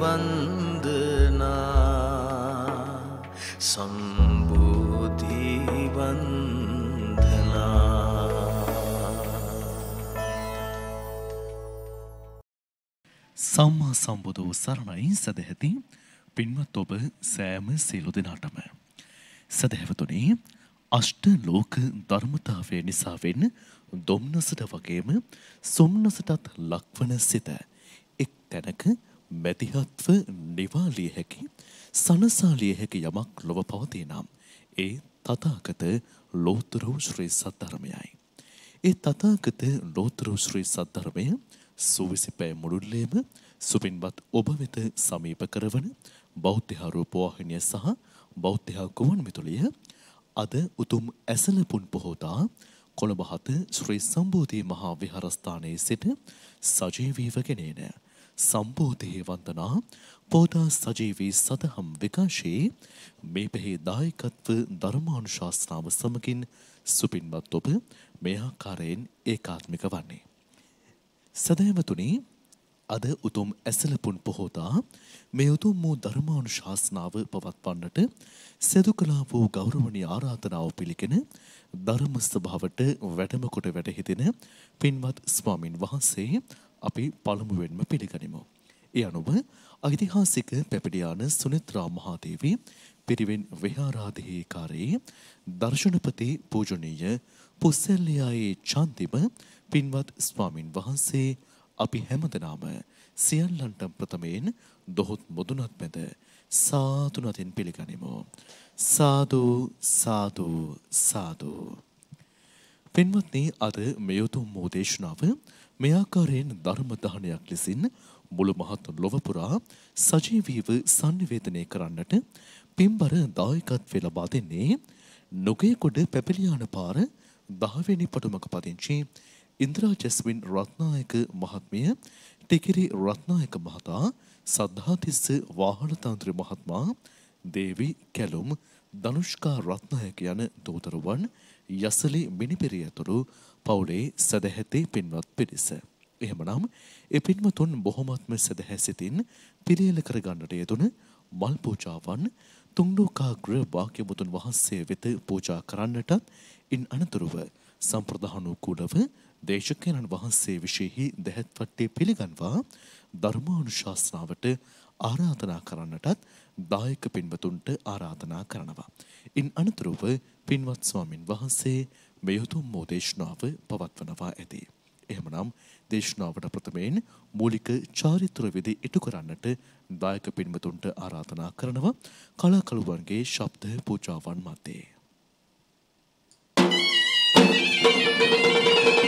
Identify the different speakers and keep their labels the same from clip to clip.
Speaker 1: වන්දනා සම්බෝධී වන්දනා
Speaker 2: සම්මා සම්බුදු සරණයි සදැහැති පින්වත් ඔබ සෑම සියලු දෙනාටම සදහැවතුනේ අෂ්ට ලෝක ධර්මතාවය නිසා වෙන්න දොම්නසට වගේම සොම්නසටත් ලක්වන සිත එක් තැනක මැතිහත්ව නිවාලිය හැකි සනසාලිය හැකි යමක් ලොව පවතේ නම් ඒ තතාගත ලෝතර වූ ශ්‍රී සද්ධර්මයයි. ඒ තතාගත ලෝතර වූ ශ්‍රී සද්ධර්මය සූවිසි පැය මුළුල්ලේම සුපින්වත් ඔබ වෙත සමීප කරවන බෞද්ධහාරූපවාහිනිය සහ බෞද්ධහා කුවන් විතුලිය අද උතුම් ඇසලපුන් පොහෝතා කොළඹ හත ශ්‍රී සම්බෝධී මහා විහාරස්ථානයේ සිට සජීවීව ගෙනේන. සම්බෝධය වන්දනා පෝදා සජීවී සතහම් විකාශයේ මේ පෙහි දායකත්ව ධර්මානුශාස්නාව සමගින් සුපින්වත් ඔබ මේ ආකාරයෙන් ඒකාත්මික වන්නේ. සදෑවතුනි අද උතුම් ඇසලපුන් පොහෝතා මේ උතුම් වූ ධර්මානුශාසනාව පවත්වන්නට සෙදු කලා වූ ගෞරවනීය ආරාධනාව පිළිගෙන ධර්ම ස්වභාවට වැඩම කොට වැඩහිදෙන පින්වත් ස්වාමින් වහන්සේ අපි පළමුුවෙන්ම පිළිගනිමු. ඒ අනුව අයිතිහාසික පැපිඩියාන සුනිත්‍රා මහාදේවී පිරිවෙන් විහාරාධිහි කාරයේ දර්ශනපති පූජනීය පුස්සල්ලයායේ චන්තිම පින්වත් ස්වාමින් වහන්සේ අපි හැමදනාම සියල්ලන්ට ප්‍රථමයෙන් දොහොත් මුදුනත් මැද සාතුනතින් පිළිගනිමු. සාධූ සාධූ සාධූ. පෙන්වත්නේ අද මෙයුතුම් මෝදේශනාව මේ ආකාරයෙන් ධර්ම දානයක් ලෙසින් මුළු මහත් ලොව පුරා සජීවීව sannivedanaya කරන්නට පින්බර දායකත්වය ලබා දෙන්නේ නොගේකොඩ පැපිලියාන පාර 10 වෙනි පටුමක පදිංචි ඉන්ද්‍රා ජස්වින් රත්නායක මහත්මිය ටිකිරි රත්නායක මහතා සද්ධාතිස්ස වාහනතන්ත්‍ර මහත්මා දේවි කැලුම් ධනුෂ්කා රත්නායක යන දෝතරුවන් යසලි මිනිපිරිය ඇතුළු පවුලේ සදැහැති පින්වත් පිරිස. එහෙමනම් ඒ පින්වතුන් බොහොමත්ම සදැහැසිතින් පිළියෙල කරගන්නට යෙදුන මල් පූජාවන් තුන්ඩෝකාග්‍ර වාක්‍යමුතුන් වහන්සේ වෙත පූජා කරන්නටත් ඉන් අනතුරුව සම්ප්‍රදානුකූලව දේශකයන්න් වහන්සේ විශේෂෙහි දැහැත්වට්ටේ පිළිගන්වා ධර්මානුශාසනාවට ආරාධනා කරන්නටත් දායක පින්වතුන්ට ආරාධනා කරනවා. ඉන් අනතුරුව පින්වත් ස්වාමින් වහන්සේ මෙයුතුම්මෝ දේශනාව පවත්වනවා ඇති. එහෙමනම් දේශනාවට ප්‍රථමයෙන් මූලික චාරිත්‍ර විදි ඉටු කරන්නට දායක පින්වතුන්ට ආරාධනා කරනවා කලාකළුවන්ගේ ශබ්ද පූජාවන් මතේ. Thank you.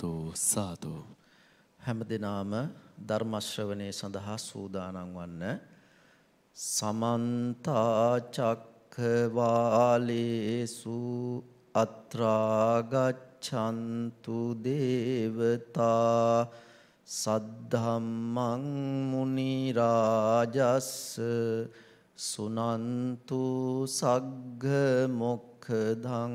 Speaker 2: සාදු සාදු
Speaker 3: හැම දිනාම ධර්ම ශ්‍රවණේ සඳහා සූදානම් වන්න සමන්ත චක්කවාලේසු අත්‍රා ගච්ඡන්තු දේවතා සද්ධම්මං මුනි රාජස් සුනන්තු සග්ග මොක්ඛදං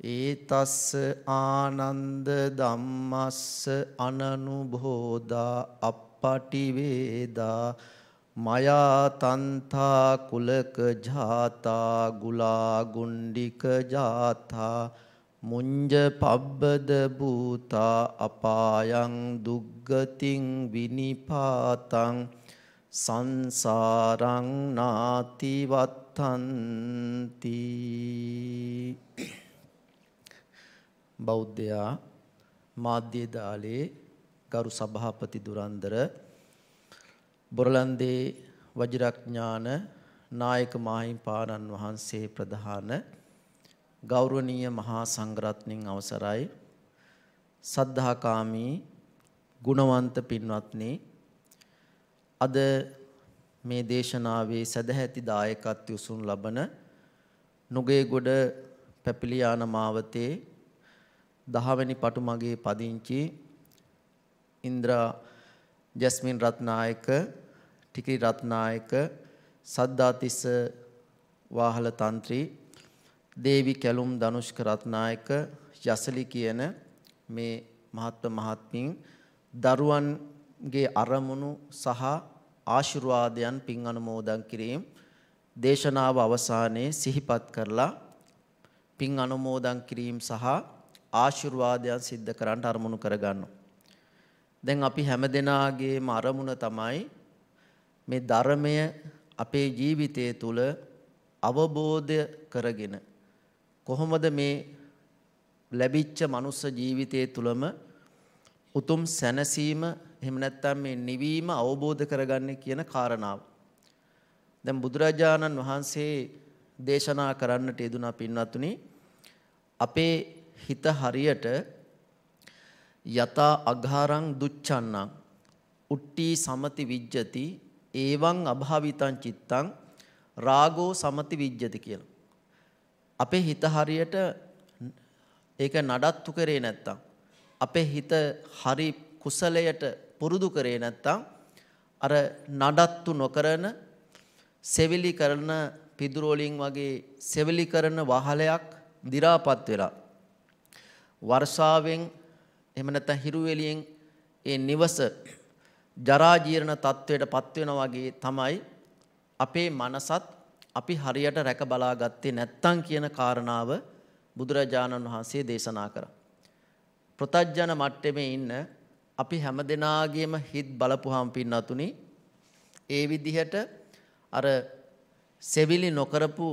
Speaker 3: ඒතස්ස ආනන්ද ධම්මස්ස අනනුභෝදා අපපටි වේදා මයා තන්තා කුලක ජාතා ගුලා ගුණ්ඩික ජාතා මුංජ පබ්බද භූතා අපායන් දුග්ගතින් විනිපාතං සංසාරං නාති වත්තන්ති බෞද්ධයා මාධ්‍ය දාලේ ගරු සභාපති දුරන්දර බොරලන්දේ වජිරඥාන නායක මාහිම් පානන් වහන්සේ ප්‍රධාන ගෞරවනීය මහා සංඝරත්නයන් අවසරයි සද්ධාකාමී ගුණවන්ත පින්වත්නි අද මේ දේශනාවේ සදැහැති දායකත්ව උසුන් ලබන නුගේගොඩ පැපිලියාන මාවතේ දහවැනි පටු මගේ පදිංචි ඉන්ද්‍රා ජස්මින් රත්නායක, ටිකි රත්නායක, සද්දාතිස්ස වාහල තන්ත්‍රී, දේවි කැලුම් ධනුෂ්ක රත්නායක, යසලි කියන මේ මහත්ම මහත්මින් දරුවන්ගේ අරමුණු සහ ආශිර්වාදයන් පින් අනුමෝදන් කිරීම දේශනාව අවසානයේ සිහිපත් කරලා පින් අනුමෝදන් කිරීම සහ ආශිර්වාදයන් සිද්ධ කරන්න අරමුණු කරගන්නවා. දැන් අපි හැමදෙනාගේම අරමුණ තමයි මේ ධර්මය අපේ ජීවිතය තුළ අවබෝධය කරගෙන කොහොමද මේ ලැබිච්ච මනුස්ස ජීවිතය තුළම උතුම් සැනසීම එහෙම නැත්නම් මේ නිවීම අවබෝධ කරගන්නේ කියන කාරණාව. දැන් බුදුරජාණන් වහන්සේ දේශනා කරන්නට යෙදුනා පින්වත්නි අපේ හිත හරියට යතා අඝාරං දුච්ඡන්නං උට්ටි සමති විජ්ජති එවං අභාවිතං චිත්තං රාගෝ සමති විජ්ජති කියලා. අපේ හිත හරියට ඒක නඩත්තු කරේ නැත්තම් අපේ හිත හරි කුසලයට පුරුදු කරේ නැත්තම් අර නඩත්තු නොකරන සෙවිලි කරන පිදුරෝලින් වගේ සෙවිලි කරන වහලයක් දි รา පත් වෙලා වර්ෂාවෙන් එහෙම නැත්නම් හිරුවෙලියෙන් ඒ නිවස ජරා ජීර්ණ තත්වයට පත් වෙනා වගේ තමයි අපේ මනසත් අපි හරියට රැක බලාගත්තේ නැත්තම් කියන කාරණාව බුදුරජාණන් වහන්සේ දේශනා කරා. ප්‍රතජන මට්ටමේ ඉන්න අපි හැමදෙනාගේම හිත් බලපුවාම් පින්නතුනි ඒ විදිහට අර සෙවිලි නොකරපු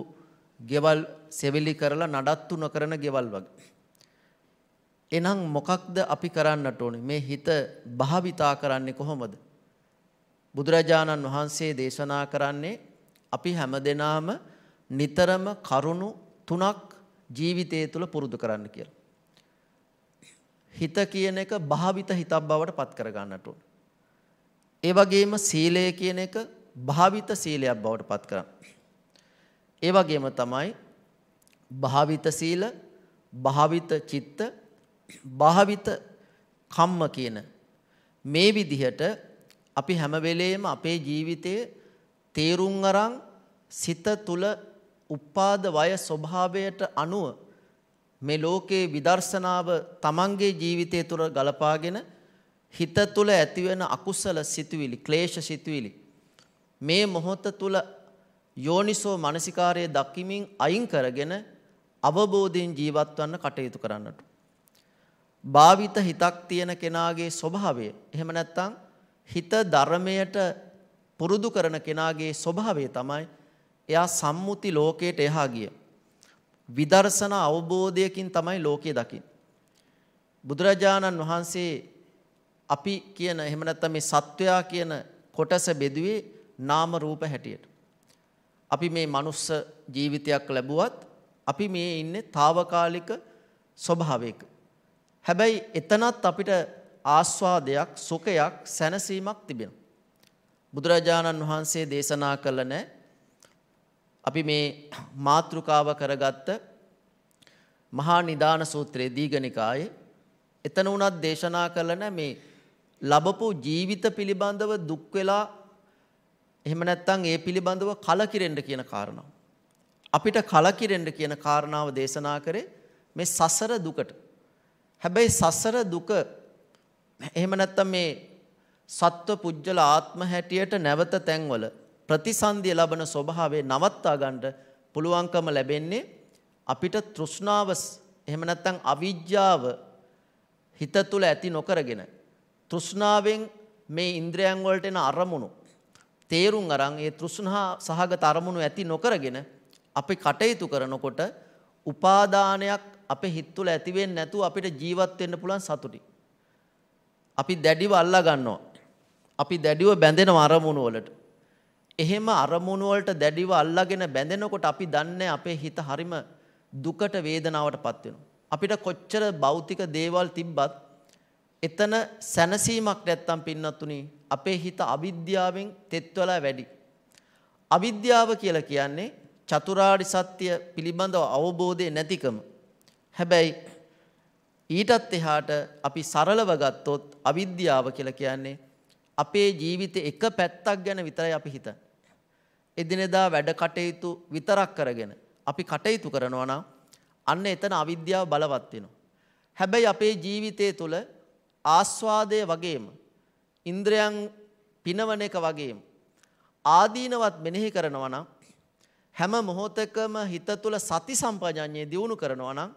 Speaker 3: ගෙවල් සෙවිලි කරලා නඩත්තු නොකරන ගෙවල් වගේ එනම් මොකක්ද අපි කරන්නට ඕනේ? මේ හිත භාවිතා කරන්නේ කොහොමද? බුදුරජාණන් වහන්සේ දේශනා කරන්නේ අපි හැමදෙනාම නිතරම කරුණු තුනක් ජීවිතය තුළ පුරුදු කරන්න කියලා. හිත කියන එක භාවිත හිතක් බවට පත් කර ගන්නට ඕන. ඒ වගේම සීලය කියන එක භාවිත සීලයක් බවට පත් කරන්න. ඒ වගේම තමයි භාවිත සීල, භාවිත චිත්ත, භාවිත කම්ම කියන මේ විදිහට අපි හැම වෙලේම අපේ ජීවිතයේ තේරුම් අරන් සිත තුල උපාද වය ස්වභාවයට අනුව මේ ලෝකේ විදර්ශනාව තමන්ගේ ජීවිතය තුර ගලපාගෙන හිත තුල ඇතිවෙන අකුසල සිතුවිලි ක්ලේශ සිතුවිලි මේ මොහොත තුල යෝනිසෝ මානසිකාරයේ දකිමින් අයින් කරගෙන අවබෝධයෙන් ජීවත් වන්න කටයුතු කරන්නට භාවිත හිතක් තියෙන කෙනාගේ ස්වභාවය එහෙම නැත්නම් හිත ධර්මයට පුරුදු කරන කෙනාගේ ස්වභාවය තමයි එයා සම්මුති ලෝකයට එහා ගිය විදර්ශනා අවබෝධයකින් තමයි ලෝකය දකින්නේ බුදුරජාණන් වහන්සේ අපි කියන එහෙම නැත්නම් මේ සත්වයා කියන කොටස බෙදුවේ නාම රූප හැටියට. අපි මේ මනුස්ස ජීවිතයක් ලැබුවත් අපි මේ ඉන්නේ తాවකාලික ස්වභාවයක. හැබැයි එතනත් අපිට ආස්වාදයක්, සුඛයක්, සැනසීමක් තිබෙනවා. බුදුරජාණන් වහන්සේ දේශනා කළ නැහැ. අපි මේ මාත්‍රිකාව කරගත්ත මහා නිදාන සූත්‍රයේ දීඝනිකායේ එතන උනත් දේශනා කළ නැ මේ ලැබපු ජීවිත පිළිබඳව දුක් වෙලා එහෙම නැත්නම් ඒ පිළිබඳව කලකිරෙන්න කියන කාරණාව. අපිට කලකිරෙන්න කියන කාරණාව දේශනා කරේ මේ සසර දුකට. හැබැයි සසර දුක එහෙම නැත්තම් මේ සත්ව පුජ්‍යල ආත්ම හැටියට නැවත තැන්වල ප්‍රතිසන්දිය ලබන ස්වභාවය නවත්තා ගන්න පුළුවන්කම ලැබෙන්නේ අපිට තෘෂ්ණාව එහෙම නැත්තම් අවිජ්ජාව හිත තුල ඇති නොකරගෙන තෘෂ්ණාවෙන් මේ ඉන්ද්‍රයන් වලට එන අරමුණු තේරුම් අරන් ඒ තෘෂ්ණා සහගත අරමුණු ඇති නොකරගෙන අපි කටයුතු කරනකොට උපාදානයක් අපේ හිත තුළ ඇති වෙන්නේ නැතුව අපිට ජීවත් වෙන්න පුළුවන් සතුටි. අපි දැඩිව අල්ලා ගන්නවා. අපි දැඩිව බැඳෙනවා අරමුණු වලට. එහෙම අරමුණු වලට දැඩිව අල්ලාගෙන බැඳෙනකොට අපි දන්නේ අපේ හිත හරිම දුකට වේදනාවටපත් වෙනවා. අපිට කොච්චර භෞතික දේවල් තිබ්බත් එතන සැනසීමක් නැත්තම් පින්නතුනි අපේ හිත අවිද්‍යාවෙන් තෙත් වෙලා වැඩි. අවිද්‍යාව කියලා කියන්නේ චතුරාර්ය සත්‍ය පිළිබඳව අවබෝධය නැතිකම. හැබැයි ඊටත් එහාට අපි සරලව ගත්තොත් අවිද්‍යාව කියලා කියන්නේ අපේ ජීවිතේ එක පැත්තක් ගැන විතරයි අපි හිතන්නේ. එදිනෙදා වැඩ කටයුතු විතරක් කරගෙන අපි කටයුතු කරනවා නම් අන්න එතන අවිද්‍යාව බලවත් වෙනවා. හැබැයි අපේ ජීවිතය තුළ ආස්වාදය වගේම ඉන්ද්‍රයන් පිනවන එක වගේම ආදීනවත් මෙනෙහි කරනවා නම් හැම මොහොතකම හිත තුළ සති සම්පජඤ්ඤය දියුණු කරනවා නම්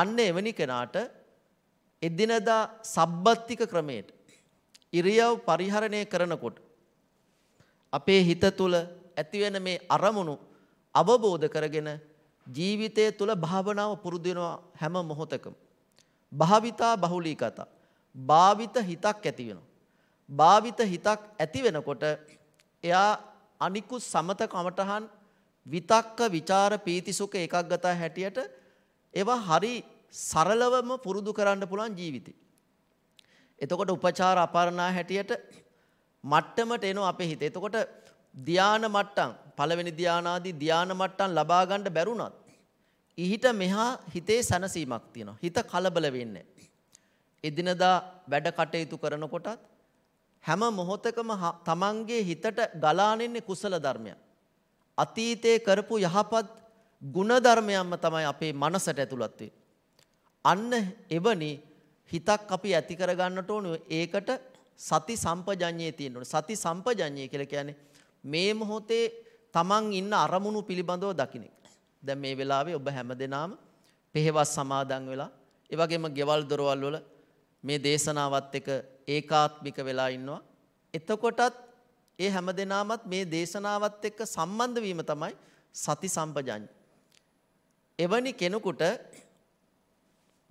Speaker 3: අන්න එවැනි කෙනාට එදිනදා සබ්බත්තික ක්‍රමයට ඉරියව් පරිහරණය කරනකොට අපේ හිත තුළ ඇතිවෙන මේ අරමුණු අවබෝධ කරගෙන ජීවිතය තුළ භාවනාව පුරුදු වෙනවා හැම මොහොතකම. භාවිතා බහුලී කතා. භාවිත හිතක් ඇති වෙනවා. භාවිත හිතක් ඇති වෙනකොට එයා අනිකුත් සමත කමටහන් විතක්ක, ਵਿਚාර, පීති, සුඛ ඒකග්ගතා හැටියට ඒවා හරි සරලවම පුරුදු කරන්න පුළුවන් ජීවිතේ. එතකොට උපචාර අපරණා හැටියට මට්ටමට එනවා අපේ හිත. එතකොට ධාන මට්ටම් පළවෙනි ධානාදී ධාන මට්ටම් ලබා ගන්න බැරුණත් ඊට මෙහා හිතේ සැනසීමක් තියෙනවා. හිත කලබල වෙන්නේ එදිනදා වැඩ කටයුතු කරනකොටත් හැම මොහොතකම තමන්ගේ හිතට ගලානින්නේ කුසල ධර්මයක්. අතීතයේ කරපු යහපත් ಗುಣධර්මයන්ම තමයි අපේ මනසට ඇතුළත් අන්න එවැනි හිතක් අපි ඇති කරගන්නට ඕන ඒකට සති සම්පජඤ්ඤයේ තියෙන්න ඕන. සති සම්පජඤ්ඤය කියලා කියන්නේ මේ මොහොතේ තමන් ඉන්න අරමුණු පිළිබඳව දකින්න එක. දැන් මේ වෙලාවේ ඔබ හැමදෙනාම පෙහෙවස් සමාදන් වෙලා ඒ වගේම ගෙවල් දොරවල් වල මේ දේශනාවත් එක ඒකාත්මික වෙලා ඉන්නවා. එතකොටත් ඒ හැමදෙනාමත් මේ දේශනාවත් එක්ක සම්බන්ධ වීම තමයි සති සම්පජඤ්ඤය. එවැනි කෙනෙකුට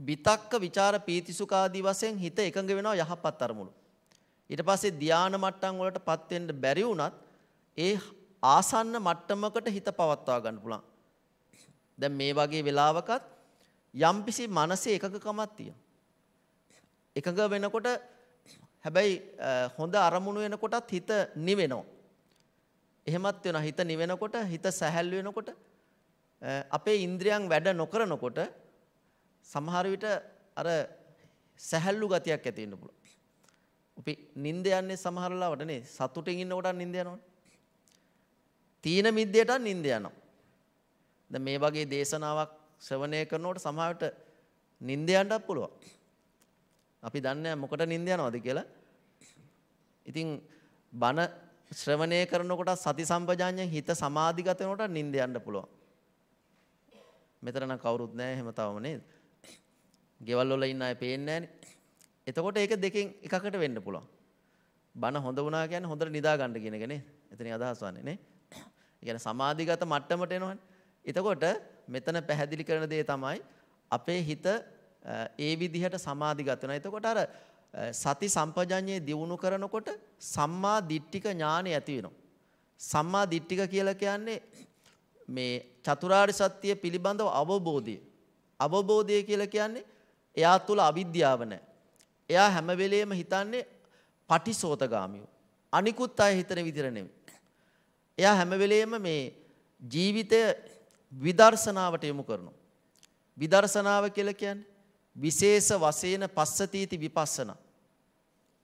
Speaker 3: විතක්ක ਵਿਚාර පීතිසුඛාදී වශයෙන් හිත එකඟ වෙනවා යහපත් අරමුණු. ඊට පස්සේ ධානා මට්ටම් වලටපත් වෙන්න බැරි වුණත් ඒ ආසන්න මට්ටමකට හිත පවත්වා ගන්න පුළුවන්. දැන් මේ වගේ වෙලාවකත් යම්කිසි මනසේ එකඟකමක් තියෙනවා. එකඟ වෙනකොට හැබැයි හොඳ අරමුණු වෙනකොටත් හිත නිවෙනවා. එහෙමත් වෙනවා හිත නිවෙනකොට හිත සැහැල් වෙනකොට අපේ ඉන්ද්‍රියන් වැඩ නොකරනකොට සමහර විට අර සැහැල්ලු ගතියක් ඇති වෙන්න පුළුවන්. අපි නිින්ද යන්නේ සමහර ලාවට නේ සතුටින් ඉන්නකොට නිින්ද යනවනේ. තීන මිද්දේට නිින්ද යනවා. දැන් මේ වගේ දේශනාවක් ශ්‍රවණය කරනකොට සමහරට නිින්ද යන්නත් පුළුවන්. අපි දන්නේ මොකට නිින්ද යනවද කියලා. ඉතින් බන ශ්‍රවණය කරනකොට සති සම්පජාඤ්ඤ හිත සමාධිගත වෙනකොට නිින්ද යන්න පුළුවන්. මෙතන නම් කවුරුත් නැහැ එහෙම තවම නේද? ගෙවල් වල ඉන්න අය පේන්නේ නැහනේ. එතකොට ඒක දෙකෙන් එකකට වෙන්න පුළුවන්. බන හොඳ වුණා කියන්නේ හොඳට නිදා ගන්න කියන එක නේද? එතනින් අදහස් වන්නේ නේ. ඒ කියන්නේ සමාධිගත මට්ටමට එනවනේ. එතකොට මෙතන පැහැදිලි කරන දේ තමයි අපේ හිත ඒ විදිහට සමාධිගත වෙනවා. එතකොට අර සති සම්පජඤ්ඤේ දියුණු කරනකොට සම්මා දිට්ඨික ඥානෙ ඇති වෙනවා. සම්මා දිට්ඨික කියලා කියන්නේ මේ චතුරාර්ය සත්‍ය පිළිබඳව අවබෝධය. අවබෝධය කියලා කියන්නේ එයා තුල අවිද්‍යාව නැහැ. එයා හැම වෙලෙම හිතන්නේ පටිසෝතගාමියෝ. අනිකුත් අය හිතන විදිහට නෙමෙයි. එයා හැම වෙලෙම මේ ජීවිතය විදර්ශනාවට යොමු කරනවා. විදර්ශනාව කියලා කියන්නේ විශේෂ වශයෙන් පස්සතිති විපස්සනා.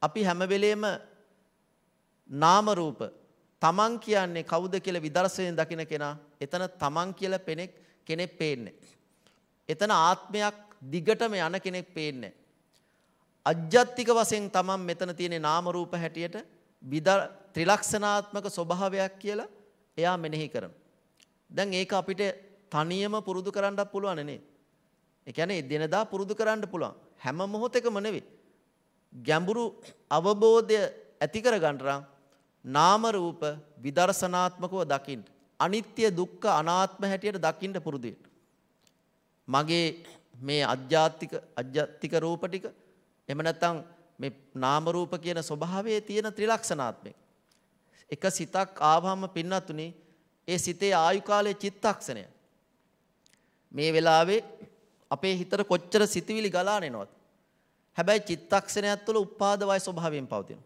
Speaker 3: අපි හැම වෙලේම නාම රූප තමන් කියන්නේ කවුද කියලා විදර්ශනයෙන් දකින කෙනා එතන තමන් කියලා කෙනෙක් කෙනෙක් පේන්නේ. එතන ආත්මයක් දිගටම යන කෙනෙක් පේන්නේ. අජ්ජත්තික වශයෙන් තමන් මෙතන තියෙන නාම රූප හැටියට විද ත්‍රිලක්ෂණාත්මක ස්වභාවයක් කියලා එයා මෙනෙහි කරනවා. දැන් ඒක අපිට තනියම පුරුදු කරන්නත් පුළුවන් නේ. ඒ කියන්නේ දිනදා පුරුදු කරන්න පුළුවන්. හැම මොහොතකම නෙවෙයි. ගැඹුරු අවබෝධය ඇති කර ගන්න නම් නාම රූප විදර්ශනාත්මකව දකින්න. අනිත්‍ය දුක්ඛ අනාත්ම හැටියට දකින්න පුරුදු මගේ මේ අධ්‍යාත්මික අධ්‍යාත්මික රූප ටික එහෙම නැත්නම් මේ නාම රූප කියන ස්වභාවයේ තියෙන ත්‍රිලක්ෂණාත්මක එක සිතක් ආවම පින්නතුනි ඒ සිතේ ආයු කාලයේ චිත්තක්ෂණය මේ වෙලාවේ අපේ හිතට කොච්චර සිතවිලි ගලාන එනවද හැබැයි චිත්තක්ෂණයත් තුළ උපාද වය ස්වභාවයෙන් පවතිනවා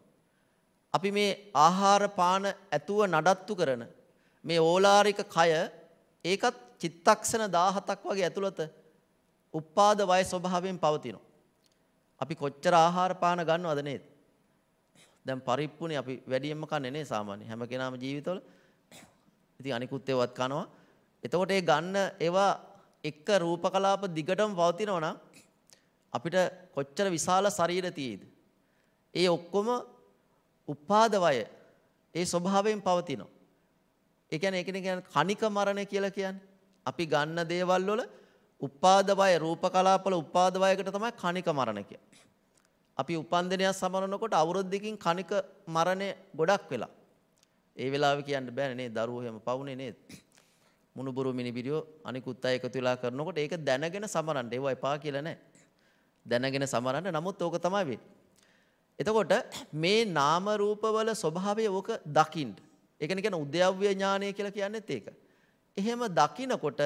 Speaker 3: අපි මේ ආහාර පාන ඇතුව නඩත්තු කරන මේ ඕලාරික කය ඒකත් චිත්තක්ෂණ 17ක් වගේ ඇතුළත උපාද වය ස්වභාවයෙන් පවතිනවා. අපි කොච්චර ආහාර පාන ගන්නවද නේද? දැන් පරිප්පුනේ අපි වැඩියෙන්ම කන්නේ නේ සාමාන්‍ය හැම කෙනාම ජීවිතවල. ඉතින් අනිකුත් ඒවත් කනවා. එතකොට ඒ ගන්න ඒවා එක රූපකලාප දිගටම පවතිනවා නම් අපිට කොච්චර විශාල ශරීර තියෙයිද? ඒ ඔක්කොම උපාද වය ඒ ස්වභාවයෙන් පවතිනවා. ඒ කියන්නේ ඒකනේ කියන්නේ කණික මරණය කියලා කියන්නේ. අපි ගන්න දේවල් වල උපාද වය රූප කලාප වල උපාද වයකට තමයි කණික මරණ කියන්නේ. අපි උපන්දිනයක් සමරනකොට අවුරුදු දෙකකින් කණික මරණය ගොඩක් වෙලා. ඒ වෙලාවේ කියන්න බෑනේ නේද දරුවෝ එහෙම පවුනේ නේද? මුණුබුරු මිනිබිරියෝ අනිකුත් අය එකතු වෙලා කරනකොට ඒක දැනගෙන සමරන්න. ඒව එපා කියලා නෑ. දැනගෙන සමරන්න. නමුත් ඕක තමයි වෙන්නේ. එතකොට මේ නාම රූප වල ස්වභාවය ඕක දකින්න. ඒ කියන්නේ කියන උද්‍යව්‍ය ඥානය කියලා කියන්නේත් ඒක. එහෙම දකිනකොට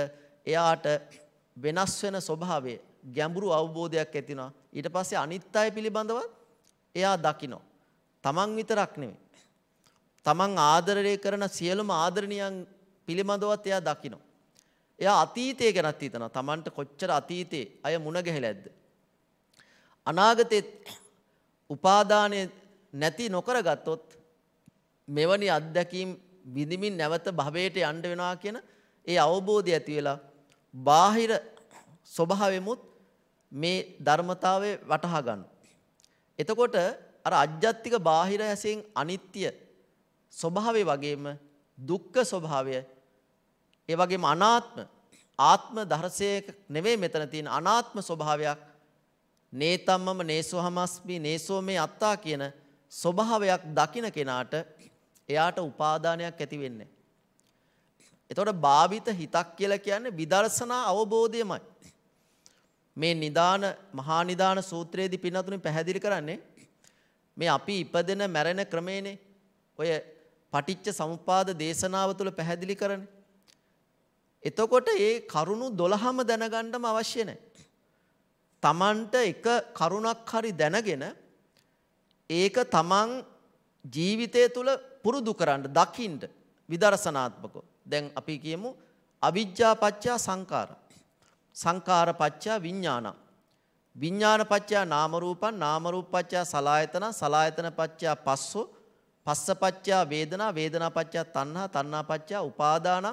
Speaker 3: එයාට වෙනස් වෙන ස්වභාවය ගැඹුරු අවබෝධයක් ඇති වෙනවා. ඊට පස්සේ අනිත් අය පිළිබඳව එයා දකිනවා. තමන් විතරක් නෙමෙයි. තමන් ආදරය කරන සියලුම ආදරණියන් පිළිබඳවත් එයා දකිනවා. එයා අතීතය ගැනත් හිතනවා. Tamanට කොච්චර අතීතේ අය මුණ ගැහිලාද? අනාගතේ උපාදානයේ නැති නොකරගත්තොත් මෙවැනි අත්දැකීම් විඳමින් නැවත භවයට යන්න වෙනවා කියන ඒ අවබෝධය ඇති වෙලා බාහිර ස්වභාවෙමුත් මේ ධර්මතාවය වටහා ගන්න. එතකොට අර අජ්ජත්තික බාහිර ඇසෙන් අනිත්‍ය ස්වභාවය වගේම දුක්ඛ ස්වභාවය ඒ වගේම අනාත්ම ආත්ම දර්ශයක නෙවෙයි මෙතන තියෙන අනාත්ම ස්වභාවයක් නේතම්මම නේසෝහමස්මි නේසෝ මේ අත්තා කියන ස්වභාවයක් දකින කෙනාට එයාට උපාදානයක් ඇති වෙන්නේ එතකොට භාවිත හිතක් කියලා කියන්නේ විදර්ශනා අවබෝධයමයි. මේ නිදාන මහා නිදාන සූත්‍රයේදී පින්නතුනේ පැහැදිලි කරන්නේ මේ අපි ඉපදෙන මැරෙන ක්‍රමේනේ ඔය පටිච්ච සමුපාද දේශනාව තුළ පැහැදිලි කරන්නේ. එතකොට ඒ කරුණු 12ම දැනගන්නම අවශ්‍ය නැහැ. තමන්ට එක කරුණක් හරි දැනගෙන ඒක තමන් ජීවිතය තුළ පුරුදු කරන්න දකින්න විදර්ශනාත්මකව. දැන් අපි කියමු අවිජ්ජා පත්‍යා සංකාර. සංකාර පත්‍යා විඥාන. විඥාන පත්‍යා නාම රූපං නාම රූප පත්‍යා සලායතන සලායතන පත්‍යා පස්සෝ පස්ස පත්‍යා වේදනා වේදනා පත්‍යා තණ්හා තණ්හා පත්‍යා උපාදානං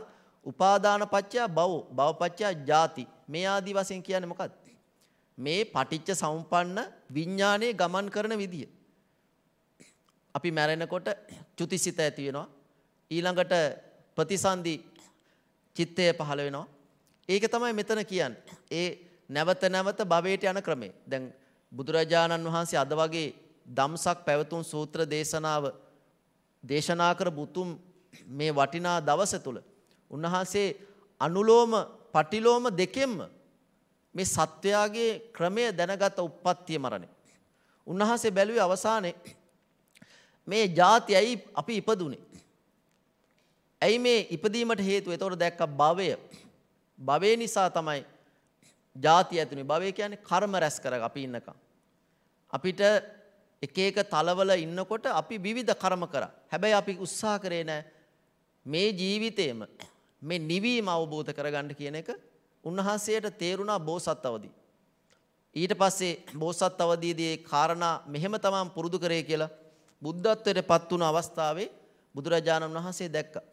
Speaker 3: උපාදාන පත්‍යා භව භව පත්‍යා ජාති මේ ආදි වශයෙන් කියන්නේ මොකක්ද මේ පටිච්ච සමුප්පන්න විඥානයේ ගමන් කරන විදිය අපි මැරෙනකොට චුතිසිත ඇති වෙනවා. ඊළඟට ප්‍රතිසන්දි චිත්තය පහළ වෙනවා. ඒක තමයි මෙතන කියන්නේ. ඒ නැවත නැවත භවයට යන ක්‍රමය. දැන් බුදුරජාණන් වහන්සේ අද වගේ දම්සක් පැවතුම් සූත්‍ර දේශනාව දේශනා කර බුතුම් මේ වටිනා දවස තුල උන්වහන්සේ අනුලෝම පටිලෝම දෙකෙන්ම මේ සත්වයාගේ ක්‍රමය දැනගත උප්පත්තිය මරණය. උන්වහන්සේ බැලුවේ අවසානයේ මේ ಜಾති ඇයි අපි ඉපදුනේ? ඇයි මේ ඉපදීමට හේතුව? ඒතකොට දැක්ක භවය. භවය නිසා තමයි ಜಾති ඇතිුනේ. භවය කියන්නේ කර්ම රැස් කරග අපි ඉන්නකම්. අපිට එක එක තලවල ඉන්නකොට අපි විවිධ කර්ම කරා. හැබැයි අපි උත්සාහ කරේ නැහැ මේ ජීවිතේම මේ නිවීම අවබෝධ කරගන්න කියන එක උන්වහන්සේට තේරුණා බෝසත් අවදී. ඊට පස්සේ බෝසත් අවදීදී කාරණා මෙහෙම තමන් පුරුදු කරේ කියලා බුද්ධත්වයට පත් වුණු අවස්ථාවේ බුදුරජාණන් වහන්සේ දැක්කා.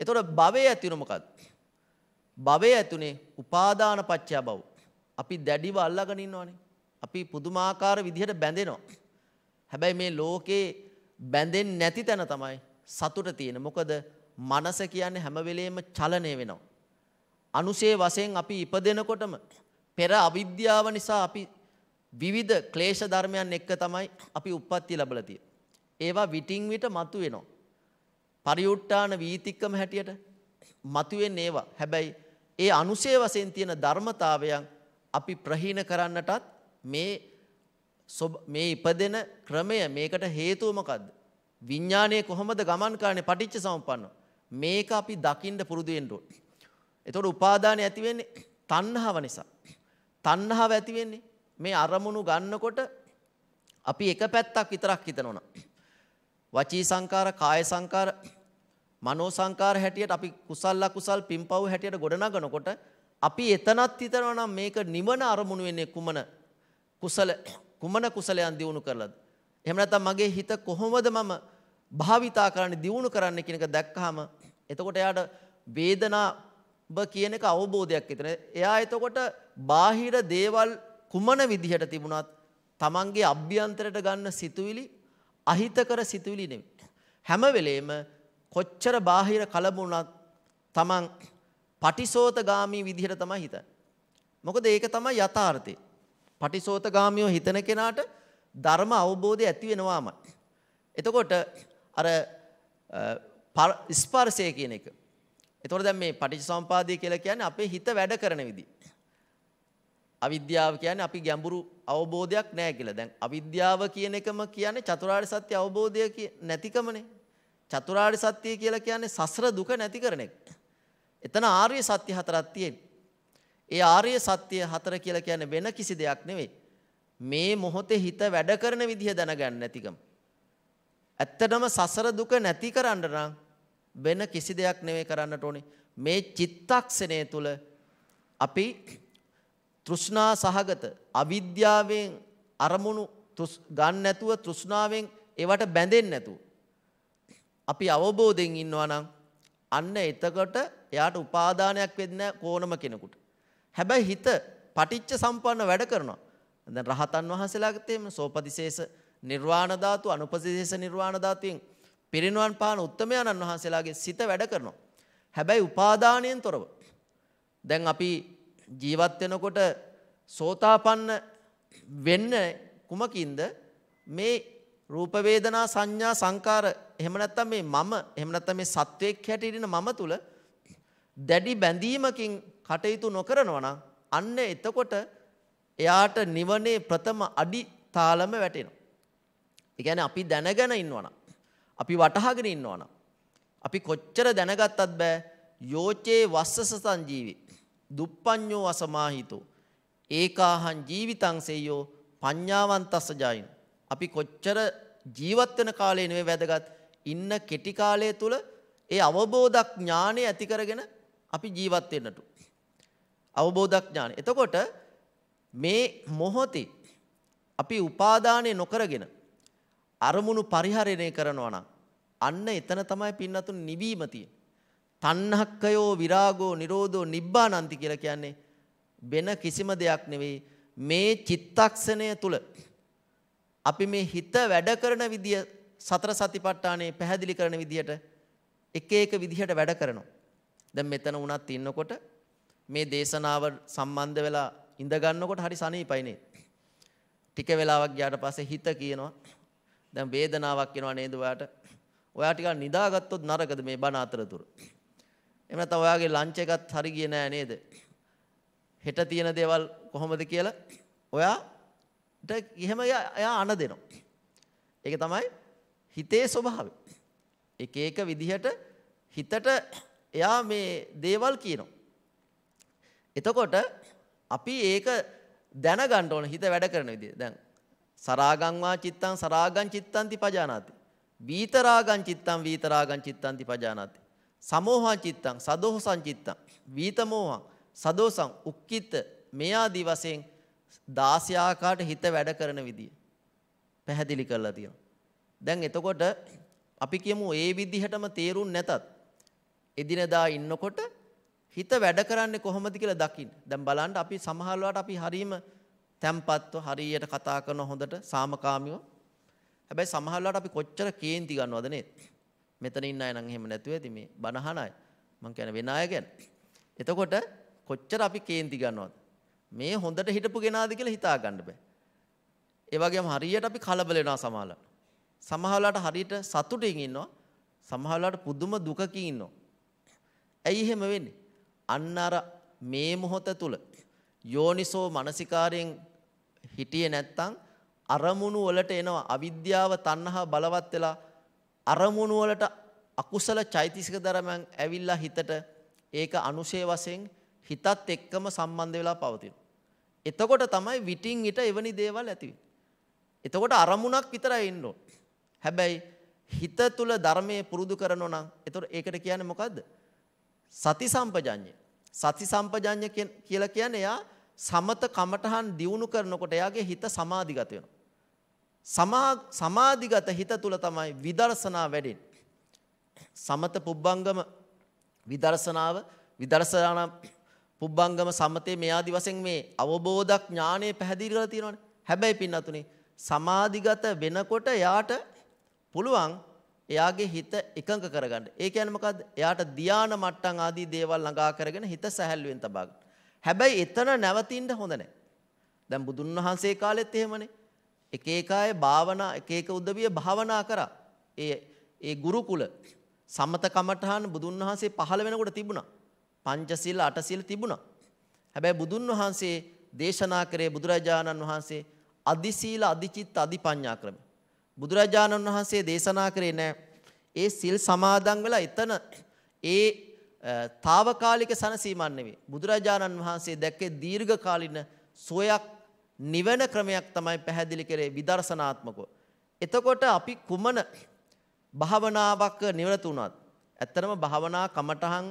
Speaker 3: එතකොට භවය ඇතිුනේ මොකක්ද? භවය ඇතුනේ උපාදාන පත්‍ය භව. අපි දැඩිව අල්ලගෙන ඉන්නවනේ. අපි පුදුමාකාර විදිහට බැඳෙනවා. හැබැයි මේ ලෝකේ බැඳෙන්නේ නැති තැන තමයි සතුට තියෙන. මොකද මනස කියන්නේ හැම වෙලෙම චලනය වෙනවා. අනුසේ වශයෙන් අපි ඉපදෙනකොටම පෙර අවිද්‍යාව නිසා අපි විවිධ ක්ලේශ ධර්මයන් එක්ක තමයි අපි උප්පත්ති ලැබලා තියෙන්නේ. ඒවා විටින් විට මතුවෙනවා. පරිඋට්ටාන වීතික්කම හැටියට මතුවෙන්නේ ඒවා. හැබැයි ඒ අනුසය වශයෙන් තියෙන ධර්මතාවයන් අපි ප්‍රහීන කරන්නටත් මේ මේ ඉපදෙන ක්‍රමය මේකට හේතුව මොකද්ද? විඥානයේ කොහොමද ගමන් කරන්නේ පටිච්ච සමුප්පන්නව? මේක අපි දකින්න පුරුදු වෙන්න ඕනේ. එතකොට උපාදානය ඇති වෙන්නේ තණ්හාව නිසා. තණ්හාව ඇති වෙන්නේ මේ අරමුණු ගන්නකොට අපි එක පැත්තක් විතරක් හිතනවා. වචී සංකාර, කාය සංකාර, මනෝ සංකාර හැටියට අපි කුසල් අකුසල් පින්පව් හැටියට ගොඩනගනකොට අපි එතනත් හිතනවා නම් මේක නිවන අරමුණු වෙන්නේ කුමන කුසල කුමන කුසලයන් දියුණු කරලාද? එහෙම නැත්නම් මගේ හිත කොහොමද මම භාවිතා කරන්න දියුණු කරන්න කියන එක දැක්කහම එතකොට එයාට වේදනාව කියන එක අවබෝධයක් හිතෙන. එයා එතකොට බාහිර දේවල් කුමන විදිහට තිබුණත් තමන්ගේ අභ්‍යන්තරයට ගන්න සිතුවිලි අහිතකර සිතුවිලි නෙවෙයි. හැම වෙලේම කොච්චර බාහිර කලබුණත් තමන් පටිසෝතගාමී විදිහට තමයි හිතන්නේ. මොකද ඒක තමයි යථාර්ථය. පටිසෝතගාමීව හිතන කෙනාට ධර්ම අවබෝධය ඇති වෙනවාමයි. එතකොට අර ස්පර්ශය කියන එක. එතකොට දැන් මේ පටිච්චසමුපාදය කියලා කියන්නේ අපේ හිත වැඩ කරන විදිහ. අවිද්‍යාව කියන්නේ අපි ගැඹුරු අවබෝධයක් නැහැ කියලා. දැන් අවිද්‍යාව කියන එකම කියන්නේ චතුරාර්ය සත්‍ය අවබෝධය නැතිකමනේ. චතුරාර්ය සත්‍ය කියලා කියන්නේ සසර දුක නැති කරන එක. එතන ආර්ය සත්‍ය හතරක් තියෙනවා. ඒ ආර්ය සත්‍ය හතර කියලා කියන්නේ වෙන කිසි දෙයක් නෙවෙයි. මේ මොහොතේ හිත වැඩ කරන විදිහ දැනගන්න නැතිකම. ඇත්තටම සසර දුක නැති කරන්න නම් වෙන කිසි දෙයක් නෙවෙයි කරන්නට ඕනේ. මේ චිත්තක්ෂණය තුල අපි තෘෂ්ණා සහගත අවිද්‍යාවෙන් අරමුණු ගන්න නැතුව තෘෂ්ණාවෙන් ඒවට බැඳෙන්නේ නැතුව අපි අවබෝධයෙන් ඉන්නවා නම් අන්න එතකොට එයාට උපාදානයක් වෙන්නේ කොනම කෙනෙකුට. හැබැයි හිත පටිච්ච සම්පන්න වැඩ කරනවා. දැන් රහතන් වහන්සේලාගට එimhe සෝපතිශේෂ නිර්වාණ ධාතු අනුපතිශේෂ නිර්වාණ ධාතුවෙන් පිරිනුවන් පාන උත්තමයන්න් වහන්සේලාගේ සිත වැඩ කරනවා. හැබැයි උපාදානයෙන් තොරව. දැන් අපි ජීවත් වෙනකොට සෝතාපන්න වෙන්න කුමකින්ද මේ රූප වේදනා සංඥා සංකාර එහෙම නැත්නම් මේ මම එහෙම නැත්නම් මේ සත්වයක් හැටියට ඉන්න මම තුල දැඩි බැඳීමකින් කටයුතු නොකරනවා නම් අන්න එතකොට එයාට නිවනේ ප්‍රථම අඩි තාලම වැටෙනවා. ඒ කියන්නේ අපි දැනගෙන ඉන්නවනම් අපි වටහාගෙන ඉන්නවනම් අපි කොච්චර දැනගත්තත් බෑ යෝචේ වස්සස සංජීවී දුප්පඤ්ඤෝ අසමාහිතෝ ඒකාහං ජීවිතං සෙය්‍යෝ පඤ්ඤාවන්තස්ස ජායින අපි කොච්චර ජීවත් වෙන කාලේ නෙවෙයි වැදගත් ඉන්න කෙටි කාලය තුල ඒ අවබෝධක් ඥානෙ ඇති කරගෙන අපි ජීවත් වෙන්නට අවබෝධක් ඥානෙ එතකොට මේ මොහොතේ අපි උපාදානෙ නොකරගෙන අරමුණු පරිහරණය කරනවා නම් අන්න එතන තමයි පින්නතුන් නිවීම තියෙන්නේ තණ්හක්කයෝ විරාගෝ නිරෝධෝ නිබ්බානන්ති කියලා කියන්නේ වෙන කිසිම දෙයක් නෙවෙයි මේ චිත්තක්ෂණය තුල අපි මේ හිත වැඩ කරන විදිය සතර සතිපට්ඨානේ පැහැදිලි කරන විදියට එක එක විදිහට වැඩ කරනවා. දැන් මෙතන වුණත් ඉන්නකොට මේ දේශනාව සම්බන්ධ වෙලා ඉඳ ගන්නකොට හරි සනීපයිනේ. ටික වෙලාවක් ගියාට පස්සේ හිත කියනවා දැන් වේදනාවක් එනවා නේද ඔයාට? ඔයා ටිකක් නිදාගත්තොත් නරකද මේ බණ අතරතුර. එහෙම නැත්නම් ඔයාගේ ලන්ච් එකත් හරි ගියේ නෑ නේද? හෙට තියෙන දේවල් කොහොමද කියලා ඔයාට එහෙම එයා අණ දෙනවා. ඒක තමයි හිතේ ස්වභාවය. එක එක විදිහට හිතට එයා මේ දේවල් කියනවා. එතකොට අපි ඒක දැනගන්න ඕන හිත වැඩ කරන විදිය. දැන් සරාගං වා චිත්තං සරාගං චිත්තං ติ පජානාති. වීතරාගං චිත්තං වීතරාගං චිත්තං ติ පජානාති. සමෝහා චිත්තං සදෝසං චිත්තං වීතමෝහං සදෝසං උක්කිත මේ ආදී වශයෙන් 16 ආකාරයට හිත වැඩ කරන විදිය පැහැදිලි කරලා තියෙනවා. දැන් එතකොට අපි කියමු ඒ විදිහටම තේරුම් නැතත් එදිනදා ඉන්නකොට හිත වැඩ කරන්නේ කොහොමද කියලා දකින්න. දැන් බලන්න අපි සමහර අපි හරීම තැම්පත්ව හරියට කතා කරන හොඳට සාමකාමීව. හැබැයි සමහර අපි කොච්චර කේන්ති ගන්නවද නේද? මෙතන ඉන්න අය නම් එහෙම නැතුව ඇති මේ බනහන අය. මං කියන්නේ වෙන අය ගැන. එතකොට කොච්චර අපි කේන්ති ගන්නවද? මේ හොඳට හිටපු කෙනාද කියලා හිතා ගන්න බෑ. ඒ වගේම හරියට අපි කලබල වෙනවා සමහරවිට. සමහරවිට හරියට සතුටින් ඉන්නවා. සමහරවිට පුදුම දුකකින් ඉන්නවා. ඇයි එහෙම වෙන්නේ? අන්න අර මේ මොහොත තුල යෝනිසෝ මානසිකාරයෙන් හිටියේ නැත්තම් අරමුණු වලට එනවා අවිද්‍යාව තණ්හා බලවත් වෙලා අරමුණු වලට අකුසල චෛතසික ධර්මයන් ඇවිල්ලා හිතට ඒක අනුශේ වශයෙන් හිතත් එක්කම සම්බන්ධ වෙලා පවතින. එතකොට තමයි විටින් විට එවැනි දේවල් ඇති එතකොට අරමුණක් විතරයි ඉන්න හැබැයි හිත තුල ධර්මයේ පුරුදු කරනෝ නම් එතකොට ඒකට කියන්නේ මොකද්ද? සති සම්පජඤ්ඤය. සති සම්පජඤ්ඤය කියලා කියන්නේ එයා සමත කමඨහන් දියුණු කරනකොට එයාගේ හිත සමාධිගත වෙනවා. සමාධිගත හිත තුල තමයි විදර්ශනා වැඩෙන්නේ. සමත පුබ්බංගම විදර්ශනාව විදර්ශනා පුබ්බංගම සමතේ මේ ආදි වශයෙන් මේ අවබෝධක් ඥානය පැහැදිලි කරලා තියෙනවානේ. හැබැයි පින්නතුනේ සමාධිගත වෙනකොට එයාට පුළුවන් එයාගේ හිත එකඟ කරගන්න. ඒ කියන්නේ මොකද්ද? එයාට ධානා මට්ටම් ආදී දේවල් ළඟා කරගෙන හිත සැහැල්ලුවෙන් තබා ගන්න. හැබැයි එතන නැවතින්න හොඳ නැහැ. දැන් බුදුන් වහන්සේ කාලෙත් එහෙමනේ. එක එක අය භාවනා එක එක උදවිය භාවනා කරා. ඒ ඒ ගුරුකුල සමත කමඨහන් බුදුන් වහන්සේ පහළ වෙනකොට තිබුණා. පංචශීල අටශීල තිබුණා. හැබැයි බුදුන් වහන්සේ දේශනා කරේ බුදුරජාණන් වහන්සේ අදිශීල අදිචිත්ත අදිපඤ්ඤා ක්‍රම. බුදුරජාණන් වහන්සේ දේශනා කරේ නෑ ඒ සිල් සමාදන් වෙලා එතන ඒ తాවකාලික සනසීමක් නෙවෙයි. බුදුරජාණන් වහන්සේ දැක්කේ දීර්ඝ කාලින සෝයක් නිවන ක්‍රමයක් තමයි පැහැදිලි කරේ විදර්ශනාත්මකව. එතකොට අපි කුමන භාවනාවක් නිවරතු වුණත් ඇත්තටම භාවනා කමටහන්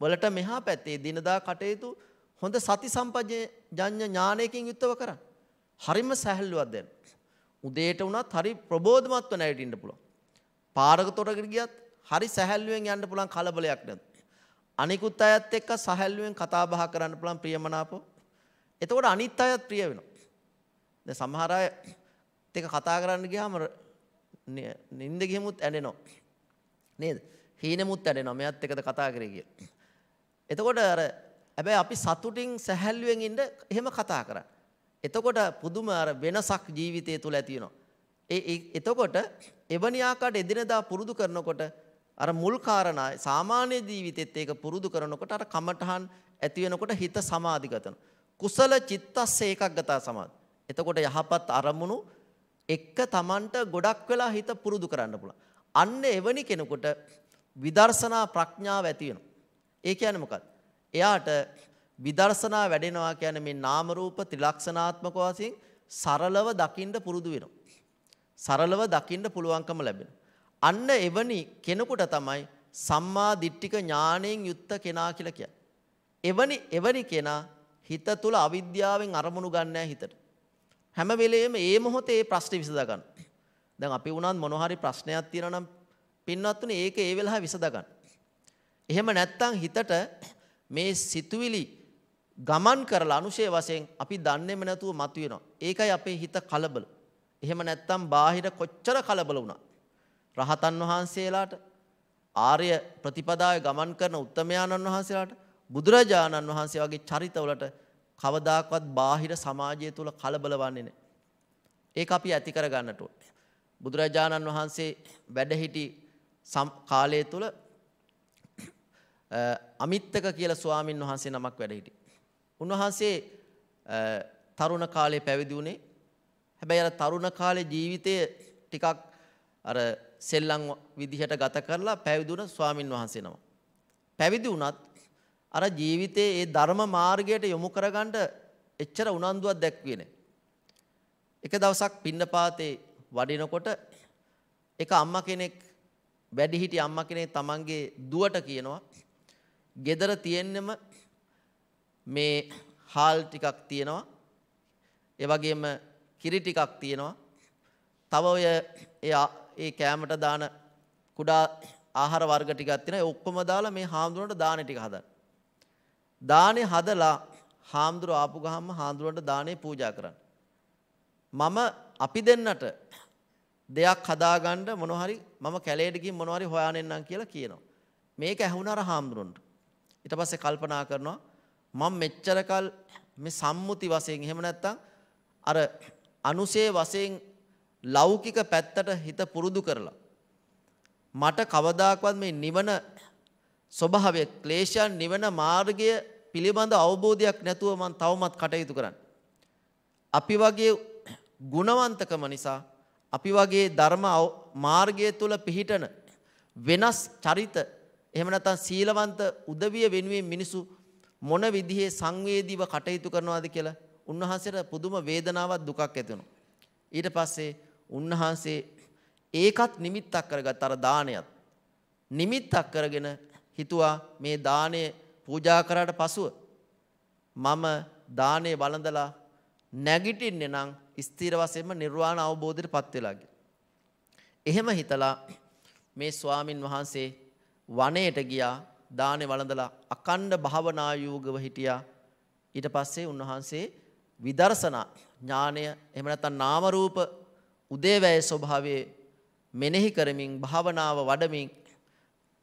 Speaker 3: වලට මෙහා පැත්තේ දිනදා කටයුතු හොඳ සති සම්පජඤ්ඤ ඥානයකින් යුක්තව කරන්න. හරිම සැහැල්ලුවක් දෙන්න. උදේට වුණත් හරි ප්‍රබෝධමත්ව නැගිටින්න පුළුවන්. පාරක තොරකට ගියත් හරි සැහැල්ලුවෙන් යන්න පුළුවන් කලබලයක් නැත. අනිකුත් අයත් එක්ක සැහැල්ලුවෙන් කතා බහ කරන්න පුළුවන් ප්‍රියමනාපෝ එතකොට අනිත් අයත් ප්‍රිය වෙනවා. දැන් සමහර අය එක කතා කරන්න ගියාම නිින්ද ගිහමුත් ඇඬෙනවා. නේද? හීනෙමුත් ඇඬෙනවා. මෙයත් එක්කද කතා කරේ කියලා. එතකොට අර හැබැයි අපි සතුටින් සැහැල්ලුවෙන් ඉන්න එහෙම කතා කරන්නේ. එතකොට පුදුම අර වෙනසක් ජීවිතය තුළ ඇති වෙනවා. ඒ එතකොට එවැනි ආකාරයට එදිනදා පුරුදු කරනකොට අර මුල් කාරණා සාමාන්‍ය ජීවිතෙත් ඒක පුරුදු කරනකොට අර කමඨහන් ඇති වෙනකොට හිත සමාධිගත වෙනවා. කුසල චිත්තස්ස ඒකග්ගතා සමාධි. එතකොට යහපත් අරමුණු එක්ක Tamanට ගොඩක් වෙලා හිත පුරුදු කරන්න පුළුවන්. අන්න එවැනි කෙනෙකුට විදර්ශනා ප්‍රඥාව ඇති වෙනවා. ඒ කියන්නේ මොකක්ද? එයාට විදර්ශනා වැඩෙනවා කියන්නේ මේ නාම රූප ත්‍රිලක්ෂණාත්මක වශයෙන් සරලව දකින්න පුරුදු වෙනවා. සරලව දකින්න පුළුවන්කම ලැබෙනවා. අන්න එවැනි කෙනෙකුට තමයි සම්මා දිට්ඨික ඥාණයෙන් යුක්ත කෙනා කියලා කියන්නේ. එවැනි එවැනි කෙනා හිත තුල අවිද්‍යාවෙන් අරමුණු ගන්නෑ හිතට. හැම වෙලේම ඒ මොහොතේ ඒ ප්‍රශ්නේ විසඳ ගන්න. දැන් අපි වුණත් මොන හරි ප්‍රශ්නයක් තියෙනවා නම් පින්වත් තුනේ ඒක ඒ වෙලාවේ විසඳ ගන්න. එහෙම නැත්නම් හිතට මේ සිතුවිලි ගමන් කරලා අනුශය වශයෙන් අපි දන්නේම නැතුව මතුවෙනවා. ඒකයි අපේ හිත කලබල. එහෙම නැත්නම් බාහිර කොච්චර කලබල වුණා. රහතන් වහන්සේලාට ආර්ය ප්‍රතිපදාවේ ගමන් කරන උත්තමයාණන් වහන්සේලාට බුදුරජාණන් වහන්සේ වගේ චරිතවලට කවදාකවත් බාහිර සමාජය තුල කලබල වන්නේ නැහැ. ඒක අපි ඇති කර ගන්නට ඕනේ. බුදුරජාණන් වහන්සේ වැඩ සිටි කාලය තුල අමිත්තක කියලා ස්වාමින් වහන්සේ නමක් වැඩ සිටි. උන්වහන්සේ තරුණ කාලේ පැවිදි වුණේ. හැබැයි අර තරුණ කාලේ ජීවිතය ටිකක් අර සෙල්ලම් විදිහට ගත කරලා පැවිදි වුණ ස්වාමින් වහන්සේ නම. පැවිදි වුණත් අර ජීවිතේ ඒ ධර්ම මාර්ගයට යොමු කරගන්න එච්චර උනන්දුවක් දැක්ුවේ නැහැ. එක දවසක් පින්නපාතේ වඩිනකොට එක අම්මා කෙනෙක් වැඩිහිටි අම්මා කෙනෙක් තමන්ගේ දුවට කියනවා ගෙදර තියෙන්නම මේ හාල් ටිකක් තියෙනවා ඒ වගේම කිරි ටිකක් තියෙනවා තව ඔය ඒ කෑමට දාන කුඩා ආහාර වර්ග ටිකක් තියෙනවා ඒ ඔක්කොම දාලා මේ හාමුදුරන්ට දාන ටික හදන්න දානේ හදලා හාමුදුරුව ආපු ගහම හාමුදුරුවන්ට දානේ පූජා කරන්න. මම අපි දෙන්නට දෙයක් හදාගන්න මොන හරි මම කැලේට ගිහින් මොන හරි හොයාගෙන එන්නම් කියලා කියනවා. මේක ඇහුණාර හාමුදුරුවන්ට. ඊට පස්සේ කල්පනා කරනවා මම මෙච්චරකල් මේ සම්මුති වශයෙන් එහෙම නැත්තම් අර අනුසේ වශයෙන් ලෞකික පැත්තට හිත පුරුදු කරලා මට කවදාකවත් මේ නිවන ස්වභාවය ක්ලේශයන් නිවන මාර්ගය පිළිබඳ අවබෝධයක් නැතුව මම තවමත් කටයුතු කරන්නේ. අපි වගේ ගුණවන්තකම නිසා අපි වගේ ධර්ම මාර්ගය තුල පිහිටන වෙනස් චරිත එහෙම නැත්නම් සීලවන්ත උදවිය වෙනුවෙන් මිනිසු මොන විදිහේ සංවේදීව කටයුතු කරනවාද කියලා උන්වහන්සේට පුදුම වේදනාවක් දුකක් ඇති ඊට පස්සේ උන්වහන්සේ ඒකත් නිමිත්තක් කරගත් අර දානයත් නිමිත්තක් කරගෙන හිතුවා මේ දාණය පූජා කරාට පසුව මම දානේ වළඳලා නැගිටින්නේ නම් ස්ථීර වශයෙන්ම නිර්වාණ අවබෝධයට පත් වෙලා එහෙම හිතලා මේ ස්වාමින් වහන්සේ වනයේට ගියා දානේ වළඳලා අකණ්ඩ භාවනා යෝගව හිටියා ඊට පස්සේ උන්වහන්සේ විදර්ශනා ඥානය එහෙම නැත්නම් නාම රූප උදේවැය ස්වභාවයේ මෙනෙහි කරමින් භාවනාව වඩමින්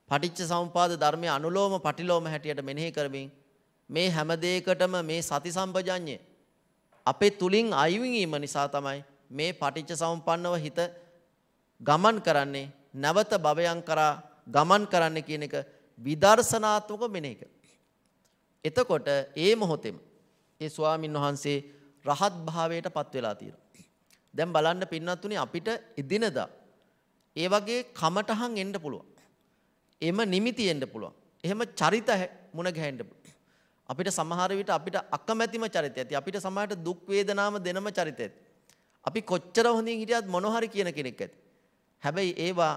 Speaker 3: පටිච්ච සමුපාද ධර්මයේ අනුලෝම පටිලෝම හැටියට මෙනෙහි කරමින් මේ හැම දෙයකටම මේ සති සම්පජඤ්ඤය අපේ තුලින් අයිවිවීම නිසා තමයි මේ පටිච්ච සමුපන්නව හිත ගමන් කරන්නේ නැවත භවයන් කරා ගමන් කරන්න කියන එක විදර්ශනාත්මක මෙනෙහි කර. එතකොට ඒ මොහොතේම ඒ ස්වාමින් වහන්සේ රහත් භාවයට පත් වෙලා තියෙනවා. දැන් බලන්න පින්නත්තුනි අපිට එදිනදා ඒ වගේ කමටහන් එන්න පුළුවන්. එම නිමිති එන්න පුළුවන්. එහෙම චරිත මුණ ගැහෙන්න අපිට සමහර විට අපිට අකමැතිම චරිත ඇති. අපිට සමහරට දුක් වේදනාම දෙනම චරිත ඇති. අපි කොච්චර හොඳින් හිටියත් මොන හරි කියන කෙනෙක් ඇති. හැබැයි ඒවා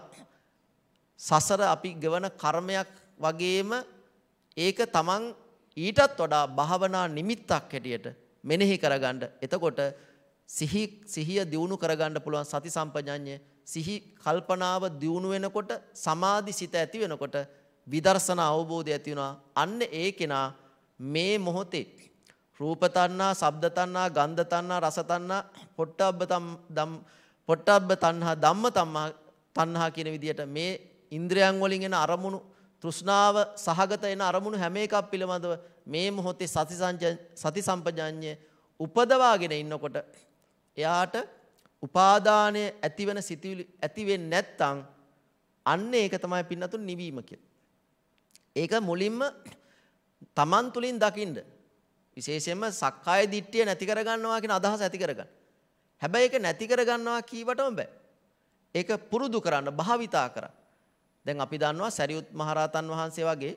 Speaker 3: සසර අපි ගෙවන කර්මයක් වගේම ඒක තමන් ඊටත් වඩා භාවනා නිමිත්තක් හැටියට මෙනෙහි කරගන්න. එතකොට සිහිය දියුණු කරගන්න පුළුවන් සති සම්පජඤ්ඤය සිහි කල්පනාව දියුණු වෙනකොට සමාධි සිත ඇති වෙනකොට විදර්ශනා අවබෝධය ඇති වෙනවා. අන්න ඒ කෙනා මේ මොහොතේ රූප තණ්හා, ශබ්ද තණ්හා, ගන්ධ තණ්හා, රස තණ්හා, පොට්ටබ්බ තම් පොට්ටබ්බ තණ්හා, ධම්ම තම්මා තණ්හා කියන විදිහට මේ ඉන්ද්‍රයන් වලින් එන අරමුණු තෘෂ්ණාව සහගත එන අරමුණු හැම එකක් පිළිබඳව මේ මොහොතේ සති සති සම්පජාඤ්ඤය උපදවාගෙන ඉන්නකොට එයාට උපාදානය ඇතිවන සිතුවිලි ඇති වෙන්නේ නැත්නම් අන්න ඒක තමයි පින්නතුන් නිවීම කියලා. ඒක මුලින්ම තමන් තුලින් දකින්න විශේෂයෙන්ම සක්කාය දිට්ඨිය නැති කරගන්නවා කියන අදහස ඇති කරගන්න. හැබැයි ඒක නැති කරගන්නවා කීවටම බෑ. ඒක පුරුදු කරන්න භාවිතා කරන්න. දැන් අපි දන්නවා සරියුත් මහරහතන් වහන්සේ වගේ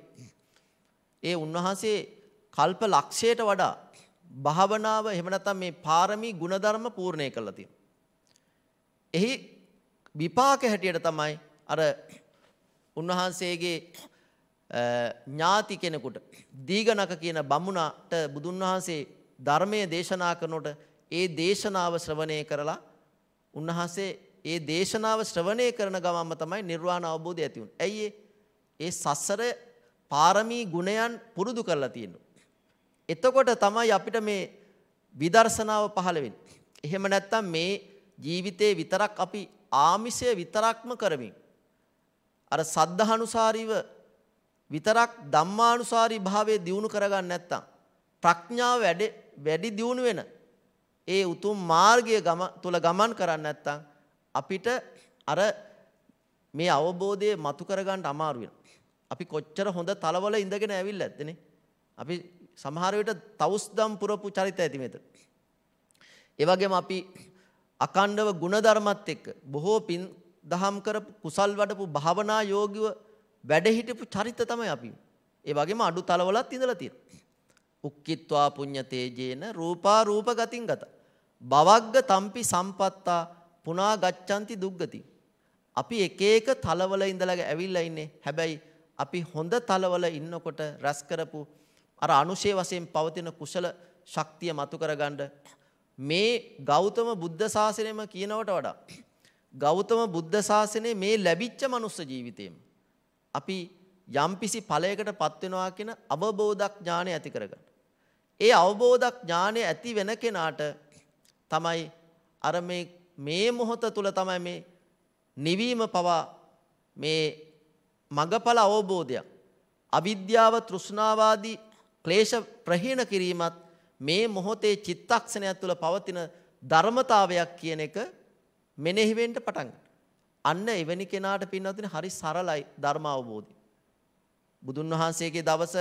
Speaker 3: ඒ උන්වහන්සේ කල්ප ලක්ෂයට වඩා භාවනාව එහෙම නැත්නම් මේ පාරමී ගුණධර්ම පූර්ණේ කළා තියෙනවා. එහි විපාක හැටියට තමයි අර උන්වහන්සේගේ ඥාති කෙනෙකුට දීගණක කියන බමුණට බුදුන් වහන්සේ ධර්මය දේශනා කරනකොට ඒ දේශනාව ශ්‍රවණය කරලා උන්වහන්සේ ඒ දේශනාව ශ්‍රවණය කරන ගමන්ම තමයි නිර්වාණ අවබෝධය ඇති වුනේ. ඇයි ඒ සසර පාරමී ගුණයන් පුරුදු කරලා තියෙනවා. එතකොට තමයි අපිට මේ විදර්ශනාව පහළ වෙන්නේ. එහෙම නැත්නම් මේ ජීවිතේ විතරක් අපි ආමිෂය විතරක්ම කරමින් අර සද්ධානුසාරීව විතරක් ධම්මානුසාරී භාවයේ දියුණු කරගන්න නැත්නම් ප්‍රඥාව වැඩි වැඩි දියුණු වෙන ඒ උතුම් මාර්ගයේ ගම තුල ගමන් කරන්නේ නැත්නම් අපිට අර මේ අවබෝධය මතු කරගන්න අමාරු වෙනවා. අපි කොච්චර හොඳ තලවල ඉඳගෙන ඇවිල්ලා ඇත්තනේ. අපි සමහර විට තවුස්දම් පුරපු චරිත ඇති මෙතන. ඒ වගේම අපි අකණ්ඩව ಗುಣධර්මත් එක්ක බොහෝ පින් දහම් කරපු කුසල් වඩපු භාවනා යෝගිව වැඩ හිටපු චරිත තමයි අපි. ඒ වගේම අඩු තලවලත් ඉඳලා තියෙනවා. උක්කිත්වා පුඤ්ඤ තේජේන රූපා රූප ගතින් ගත. බවග්ග තම්පි සම්පත්තා පුනා ගච්ඡanti දුග්ගති. අපි එක එක තලවල ඉඳලා ඇවිල්ලා ඉන්නේ. හැබැයි අපි හොඳ තලවල ඉන්නකොට රැස් කරපු අර අනුශේ වශයෙන් පවතින කුසල ශක්තිය මතු කරගන්න මේ ගෞතම බුද්ධ ශාසනයම කියනවට වඩා ගෞතම බුද්ධ ශාසනය මේ ලැබිච්ච මනුස්ස ජීවිතේම අපි යම්කිසි ඵලයකට පත් වෙනවා කියන අවබෝධක් ඥාණය ඇති කරගන්න. ඒ අවබෝධක් ඥාණය ඇති වෙන කෙනාට තමයි අර මේ මේ මොහොත තුල තමයි මේ නිවීම පවා මේ මගඵල අවබෝධයක් අවිද්‍යාව තෘෂ්ණාවාදී ක්ලේශ ප්‍රහීණ කිරීමත් මේ මොහොතේ චිත්තක්ෂණය තුළ පවතින ධර්මතාවයක් කියන එක මෙනෙහි වෙන්න පටන් අන්න එවැනි කෙනාට පින්නවතුනි හරි සරලයි ධර්ම අවබෝධය. බුදුන් වහන්සේගේ දවස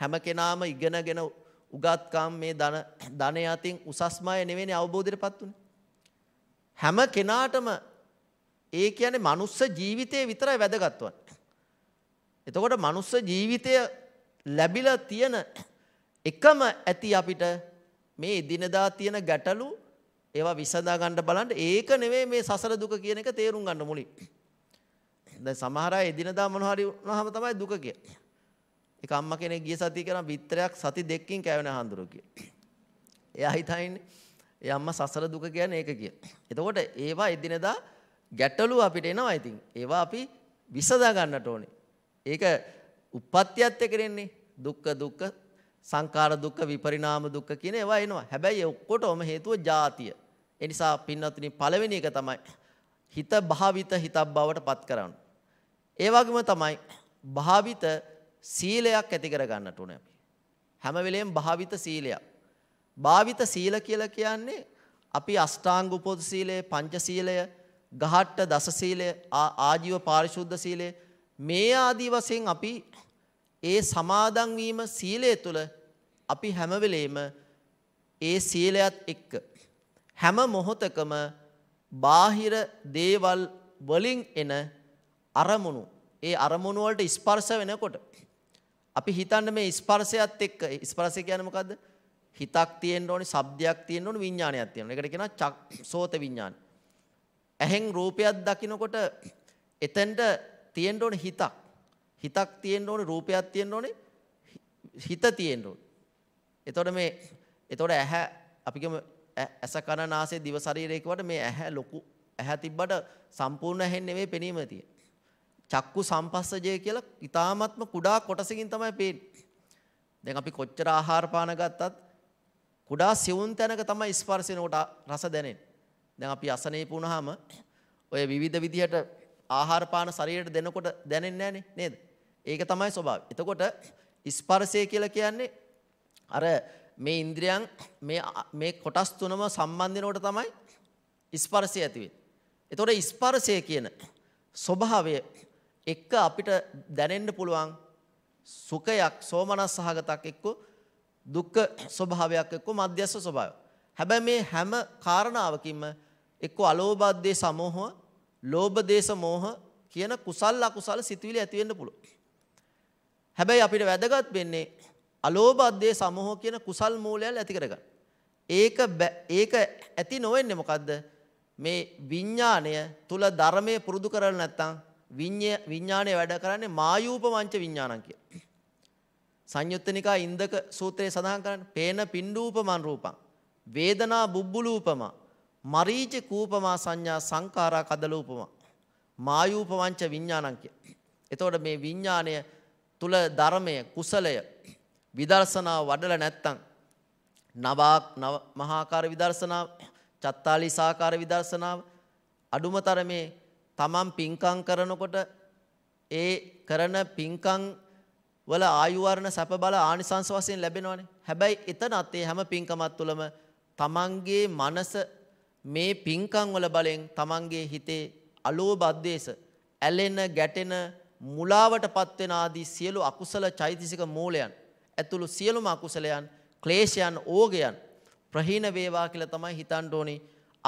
Speaker 3: හැම කෙනාම ඉගෙනගෙන උගත්කම් මේ ධන ධනය අතින් උසස්මය නෙවෙයි අවබෝධයටපත් උනේ. හැම කෙනාටම ඒ කියන්නේ මනුස්ස ජීවිතය විතරයි වැදගත් එතකොට මනුස්ස ජීවිතය ලැබිලා තියෙන එකම ඇති අපිට මේ දිනදා තියෙන ගැටලු ඒවා විසඳා ගන්න බලන්න ඒක නෙවෙයි මේ සසර දුක කියන එක තේරුම් ගන්න මුලින්. දැන් සමහර අය එදිනදා මොන හරි වුණාම තමයි දුක කියන්නේ. ඒක අම්මා කෙනෙක් ගිය සතිය කරන් විත්‍රයක් සති දෙකකින් කැවෙන හඳුරු කිය. එයා හිතන්නේ ඒ අම්මා සසර දුක කියන්නේ ඒක කිය. එතකොට ඒවා එදිනදා ගැටලු අපිට එනවා ඉතින්. ඒවා අපි විසඳා ගන්නට ඕනේ. ඒක උප්පත්තියත් එක්ක දෙන්නේ. දුක්ඛ දුක්ඛ සංකාර දුක්ඛ විපරිණාම දුක්ඛ කියන ඒවා එනවා. හැබැයි ඒ ඔක්කොටම හේතුව ජාතිය. ඒ නිසා පින්වත්නි පළවෙනි එක තමයි හිත භාවිත හිතක් බවට පත් කරන්න. ඒ වගේම තමයි භාවිත සීලයක් ඇති කර ගන්නට ඕනේ අපි. හැම වෙලෙම භාවිත සීලයක්. භාවිත සීල කියලා කියන්නේ අපි අෂ්ටාංග උපෝද සීලය, පංච සීලය, ගහට්ට දස සීලය, ආජීව පාරිශුද්ධ සීලය මේ ආදී වශයෙන් අපි ඒ සමාදන් වීම සීලය තුළ අපි හැම වෙලේම ඒ සීලයත් එක්ක හැම මොහොතකම බාහිර දේවල් වලින් එන අරමුණු ඒ අරමුණු වලට ස්පර්ශ වෙනකොට අපි හිතන්න මේ ස්පර්ශයත් එක්ක ස්පර්ශය කියන්නේ මොකද්ද? හිතක් තියෙන්න ඕනේ, ශබ්දයක් තියෙන්න ඕනේ, විඥානයක් තියෙන්න ඕනේ. ඒකට කියනවා සෝත විඥාන. ඇහෙන් රූපයක් දකිනකොට එතෙන්ට තියෙන්න ඕනේ හිතක්. හිතක් තියෙන්න ඕනේ, රූපයක් තියෙන්න ඕනේ, හිත තියෙන්න ඕනේ. එතකොට මේ එතකොට ඇහැ අපි කියමු ඇස කන නාසය දිව ශරීරය කියවට මේ ඇහැ ලොකු ඇහැ තිබ්බට සම්පූර්ණ ඇහෙන් නෙමෙයි පෙනීම තියෙන්නේ. චක්කු සම්පස්සජය කියලා ඊ타ත්ම කුඩා කොටසකින් තමයි පේන්නේ. දැන් අපි කොච්චර ආහාර පාන ගත්තත් කුඩා සිවුන් තැනක තමයි ස්පර්ශිනකොට රස දැනෙන්නේ. දැන් අපි අසනීප වුණාම ඔය විවිධ විදිහට ආහාර පාන ශරීරයට දෙනකොට දැනෙන්නේ නැහනේ නේද? ඒක තමයි ස්වභාවය. එතකොට ස්පර්ශය කියලා කියන්නේ අර මේ ඉන්ද්‍රියන් මේ මේ කොටස් තුනම සම්බන්ධනකොට තමයි ස්පර්ශය ඇති වෙන්නේ. එතකොට ස්පර්ශය කියන ස්වභාවය එක්ක අපිට දැනෙන්න පුළුවන් සුඛයක් සෝමනස් සහගතක් එක්ක දුක්ඛ ස්වභාවයක් එක්ක මධ්‍යස්ස ස්වභාවය. හැබැයි මේ හැම කාරණාවකින්ම එක්ක අලෝභද්දේ සමෝහ, ලෝභ දේශ මෝහ කියන කුසල් අකුසල් සිතුවිලි ඇති වෙන්න පුළුවන්. හැබැයි අපිට වැදගත් වෙන්නේ අලෝභ අධ්‍යේ සමෝහ කියන කුසල් මූලයල් ඇති කරගන්න. ඒක ඒක ඇති නොවෙන්නේ මොකද්ද? මේ විඥාණය තුල ධර්මයේ පුරුදු කරලා නැත්නම් විඥාණය වැඩ කරන්නේ මායූප වංච විඥානං කිය. සංයුත්තනිකා ඉන්දක සූත්‍රයේ සඳහන් කරන්නේ පේන පින්ඩූපමන් රූපං වේදනා බුබ්බුලූපම මරීච කූපමා සංඥා සංකාරා කදලූපම මායූප වංච විඥානං කිය. එතකොට මේ විඥාණය තුල ධර්මය කුසලය විදර්ශනාව වඩලා නැත්තම් නවාක් නව මහාකාර විදර්ශනාව, චත්තාලිසාකාර විදර්ශනාව අඩුම තරමේ තමන් පින්කම් කරනකොට ඒ කරන පින්කම් වල ආයුර්ණ සැප බල ආනිසංස වශයෙන් ලැබෙනවනේ. හැබැයි එතනත් ඒ හැම පින්කමක් තුළම තමන්ගේ මනස මේ පින්කම් වල බලෙන් තමන්ගේ හිතේ අලෝභද්වේෂ ඇලෙන ගැටෙන මුලාවටපත් වෙන ආදී සියලු අකුසල චෛතසික මූලයන් ඇතුළු සියලුම අකුසලයන් ක්ලේශයන් ඕගයන් ප්‍රහීන වේවා කියලා තමයි හිතන්න ඕනේ.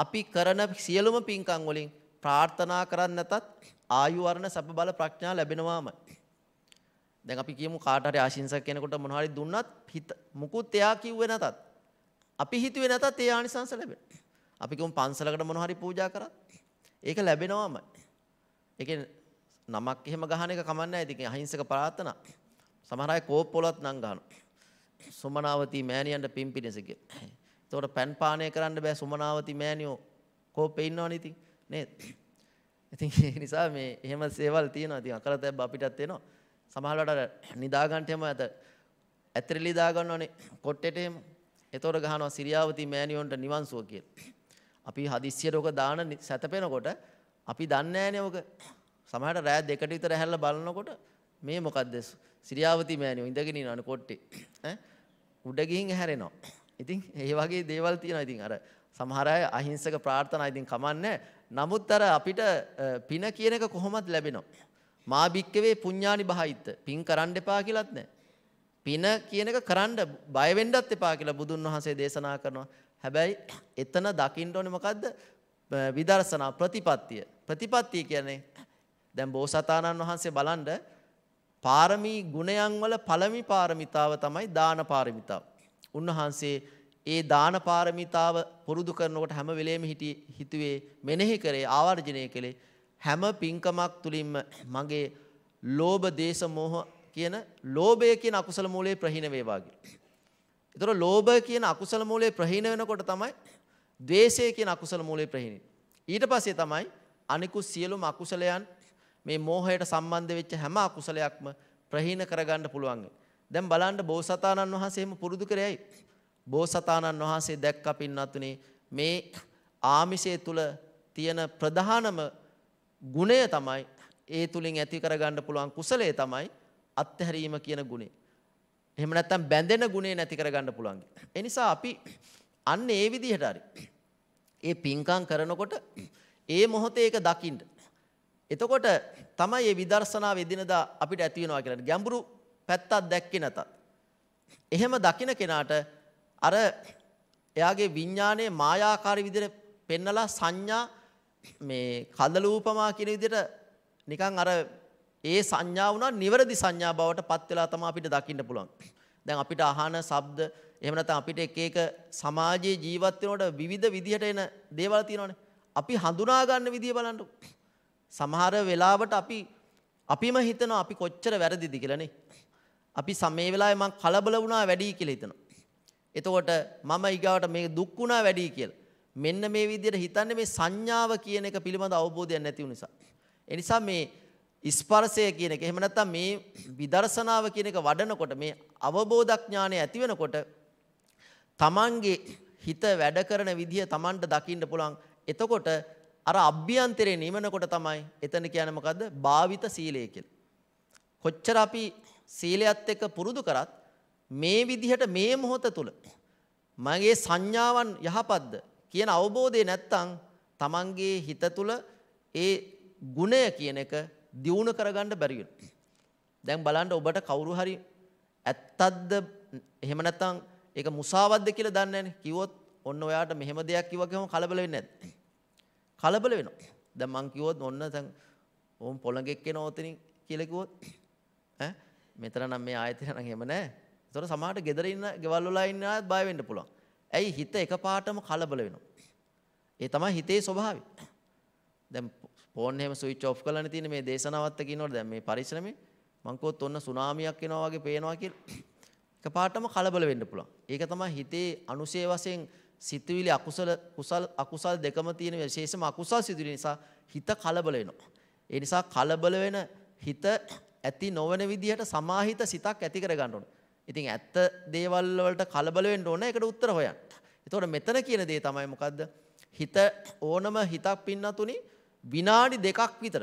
Speaker 3: අපි කරන සියලුම පින්කම් වලින් ප්‍රාර්ථනා කරන්නේ නැතත් ආයු වර්ණ සබ බල ප්‍රඥා ලැබෙනවාමයි. දැන් අපි කියමු කාට හරි ආශිංසක කෙනෙකුට මොන හරි දුන්නත් හිත මුකුත් එයා කිව්වේ නැතත් අපි හිතුවේ නැතත් ඒ ආනිසංස ලැබෙන. අපි කියමු පන්සලකට මොන හරි පූජා කරත් ඒක ලැබෙනවාමයි. ඒ නමක් එහෙම ගහන එක කමන්නේ නැහැ. ඉතින් අහිංසක ප්‍රාර්ථනා. සමහර අය කෝප්පොලත් නම් ගන්නවා. සුමනාවති මෑණියන්ට පින් පිණිස කියලා. එතකොට පෑන් පානය කරන්න බෑ සුමනාවති මෑණියෝ කෝපේ ඉන්නවනේ ඉතින් නේද? ඉතින් ඒ නිසා මේ එහෙම සේවල් තියෙනවා. ඉතින් අකරතැබ්බ අපිටත් එනවා. සමහර වෙලාවට නිදාගන්නට එහෙම ඇත. ඇතරලි දාගන්නවනේ කොට්ටෙට එහෙම. එතකොට ගහනවා සිරියාවති මෑණියොන්ට නිවන් සුව කියලා. අපි හදිස්සියට ඔක දාන සැතපෙනකොට අපි දන්නේ නැහැනේ ඔක. සමහරට රෑ දෙකට විතර ඇහැල්ලා බලනකොට මේ මොකද්ද සිරියාවති මෑණියෝ ඉඳගෙන ඉනවනේ කොට්ටේ ඈ උඩ ගිහින් හැරෙනවා. ඉතින් ඒ වගේ දේවල් තියෙනවා. ඉතින් අර සමහර අය අහිංසක ප්‍රාර්ථනා ඉතින් කමන්නේ. නමුත් අර අපිට පින කියන එක කොහොමද ලැබෙනවා? මා භික්කවේ පුඤ්ඤානි බහිත. පින් කරන්න එපා කියලාත් නැහැ. පින කියන එක කරන්න බය වෙන්නත් එපා කියලා බුදුන් වහන්සේ දේශනා කරනවා. හැබැයි එතන දකින්න ඕනේ මොකද්ද? විදර්ශනා ප්‍රතිපත්තිය. ප්‍රතිපත්තිය කියන්නේ දැන් බෝසතාණන් වහන්සේ බලන්න පාරමී ගුණයන් වල පළමි පාරමිතාව තමයි දාන පාරමිතාව. උන්වහන්සේ ඒ දාන පාරමිතාව පුරුදු කරනකොට හැම වෙලේම හිතුවේ මෙනෙහි කරේ ආවර්ජනය කළේ හැම පින්කමක් තුලින්ම මගේ ලෝභ දේශ මොහ කියන ලෝභය කියන අකුසල මූලයේ ප්‍රහීන වේවා කියලා. ඒතර ලෝභය කියන අකුසල මූලයේ ප්‍රහීන වෙනකොට තමයි ද්වේෂය කියන අකුසල මූලයේ ප්‍රහීන. ඊට පස්සේ තමයි අනිකුත් සියලුම අකුසලයන් මේ මෝහයට සම්බන්ධ වෙච්ච හැම අකුසලයක්ම ප්‍රහීන කරගන්න පුළුවන්. දැන් බලන්න බෝසතාණන් වහන්සේ එහෙම පුරුදු කරේයි. බෝසතාණන් වහන්සේ දැක්ක පින්නතුනේ මේ ආමිෂය තුල තියෙන ප්‍රධානම ගුණය තමයි ඒ තුලින් ඇති කරගන්න පුළුවන් කුසලයේ තමයි අත්හැරීම කියන ගුණය. එහෙම නැත්නම් බැඳෙන ගුණය නැති කරගන්න පුළුවන්. ඒ නිසා අපි අන්න ඒ විදිහට හරි. ඒ පිංකම් කරනකොට ඒ මොහොතේ ඒක දකින්න එතකොට තමයි මේ විදර්ශනාව එදිනදා අපිට ඇති වෙනවා කියලා. ගැඹුරු පැත්තක් දැක්කේ නැතත්. එහෙම දකින කෙනාට අර එයාගේ විඥානයේ මායාකාරී විදිහට පෙන්නලා සංඥා මේ කදලූපමා කියන විදිහට නිකන් අර ඒ සංඥා වුණා නිවැරදි සංඥා බවට පත් වෙලා තමයි අපිට දකින්න පුළුවන්. දැන් අපිට අහන ශබ්ද එහෙම නැත්නම් අපිට එක එක සමාජයේ ජීවත් වෙනකොට විවිධ විදිහට එන දේවල් තියෙනවානේ. අපි හඳුනා ගන්න විදිය බලන්නකෝ. සමහර වෙලාවට අපි අපිම හිතනවා අපි කොච්චර වැරදිද කියලානේ. අපි සමේ වෙලාවේ මං කලබල වුණා වැඩි කියලා හිතනවා. එතකොට මම ඊගාවට මේ දුක් වුණා වැඩි කියලා. මෙන්න මේ විදිහට හිතන්නේ මේ සංඥාව කියන එක පිළිබඳ අවබෝධයක් නැති නිසා. ඒ නිසා මේ ස්පර්ශය කියන එක එහෙම නැත්නම් මේ විදර්ශනාව කියන එක වඩනකොට මේ අවබෝධඥානය ඇති වෙනකොට තමන්ගේ හිත වැඩ කරන විදිය තමන්ට දකින්න පුළුවන්. එතකොට අර අභ්‍යන්තරේ නිවනකොට තමයි එතන කියන්නේ මොකද්ද? භාවිත සීලය කියලා. කොච්චර අපි සීලයත් එක්ක පුරුදු කරත් මේ විදිහට මේ මොහොත තුල මගේ සංඥාවන් යහපත්ද කියන අවබෝධය නැත්තම් Tamanගේ හිත තුල ඒ ගුණය කියන එක දියුණු කරගන්න බැරි වෙනවා. දැන් බලන්න ඔබට කවුරු හරි ඇත්තක්ද එහෙම නැත්නම් ඒක මුසාවද්ද කියලා දන්නේ නැනේ. කිව්වොත් ඔන්න ඔයාට මෙහෙම දෙයක් කිව්වා කියම කලබල වෙන්නේ නැද්ද? කලබල වෙනවා. දැන් මං කිව්වොත් ඔන්න දැන් ඕම් පොළඟෙක් එන ඕතනින් කියලා කිව්වොත් ඈ මෙතන නම් මේ ආයතන නම් එහෙම නැහැ. ඒතොර සමහරට ගෙදර ඉන්න ගෙවල් වල ඉන්න අයත් බය වෙන්න පුළුවන්. ඇයි හිත එකපාරටම කලබල වෙනවා. ඒ තමයි හිතේ ස්වභාවය. දැන් ෆෝන් එහෙම ස්විච් ඔෆ් කරලානේ තියෙන්නේ මේ දේශනාවත් කියනකොට දැන් මේ පරිශ්‍රමේ මං කෝත් ඔන්න සුනාමියක් එනවා වගේ පේනවා කියලා. එකපාරටම කලබල වෙන්න පුළුවන්. ඒක තමයි හිතේ අනුශේ වශයෙන් සිතුවිලි අකුසල කුසල් අකුසල් දෙකම තියෙන විශේෂම අකුසල් සිතුවිලි නිසා හිත කලබල වෙනවා. ඒ නිසා කලබල වෙන හිත ඇති නොවන විදිහට සමාහිත සිතක් ඇති කරගන්න ඕනේ. ඉතින් ඇත්ත දේවල් වලට කලබල වෙන්න ඕන ඒකට උත්තර හොයන්න. එතකොට මෙතන කියන දේ තමයි මොකද්ද? හිත ඕනම හිතක් පින්නතුනි විනාඩි දෙකක් විතර.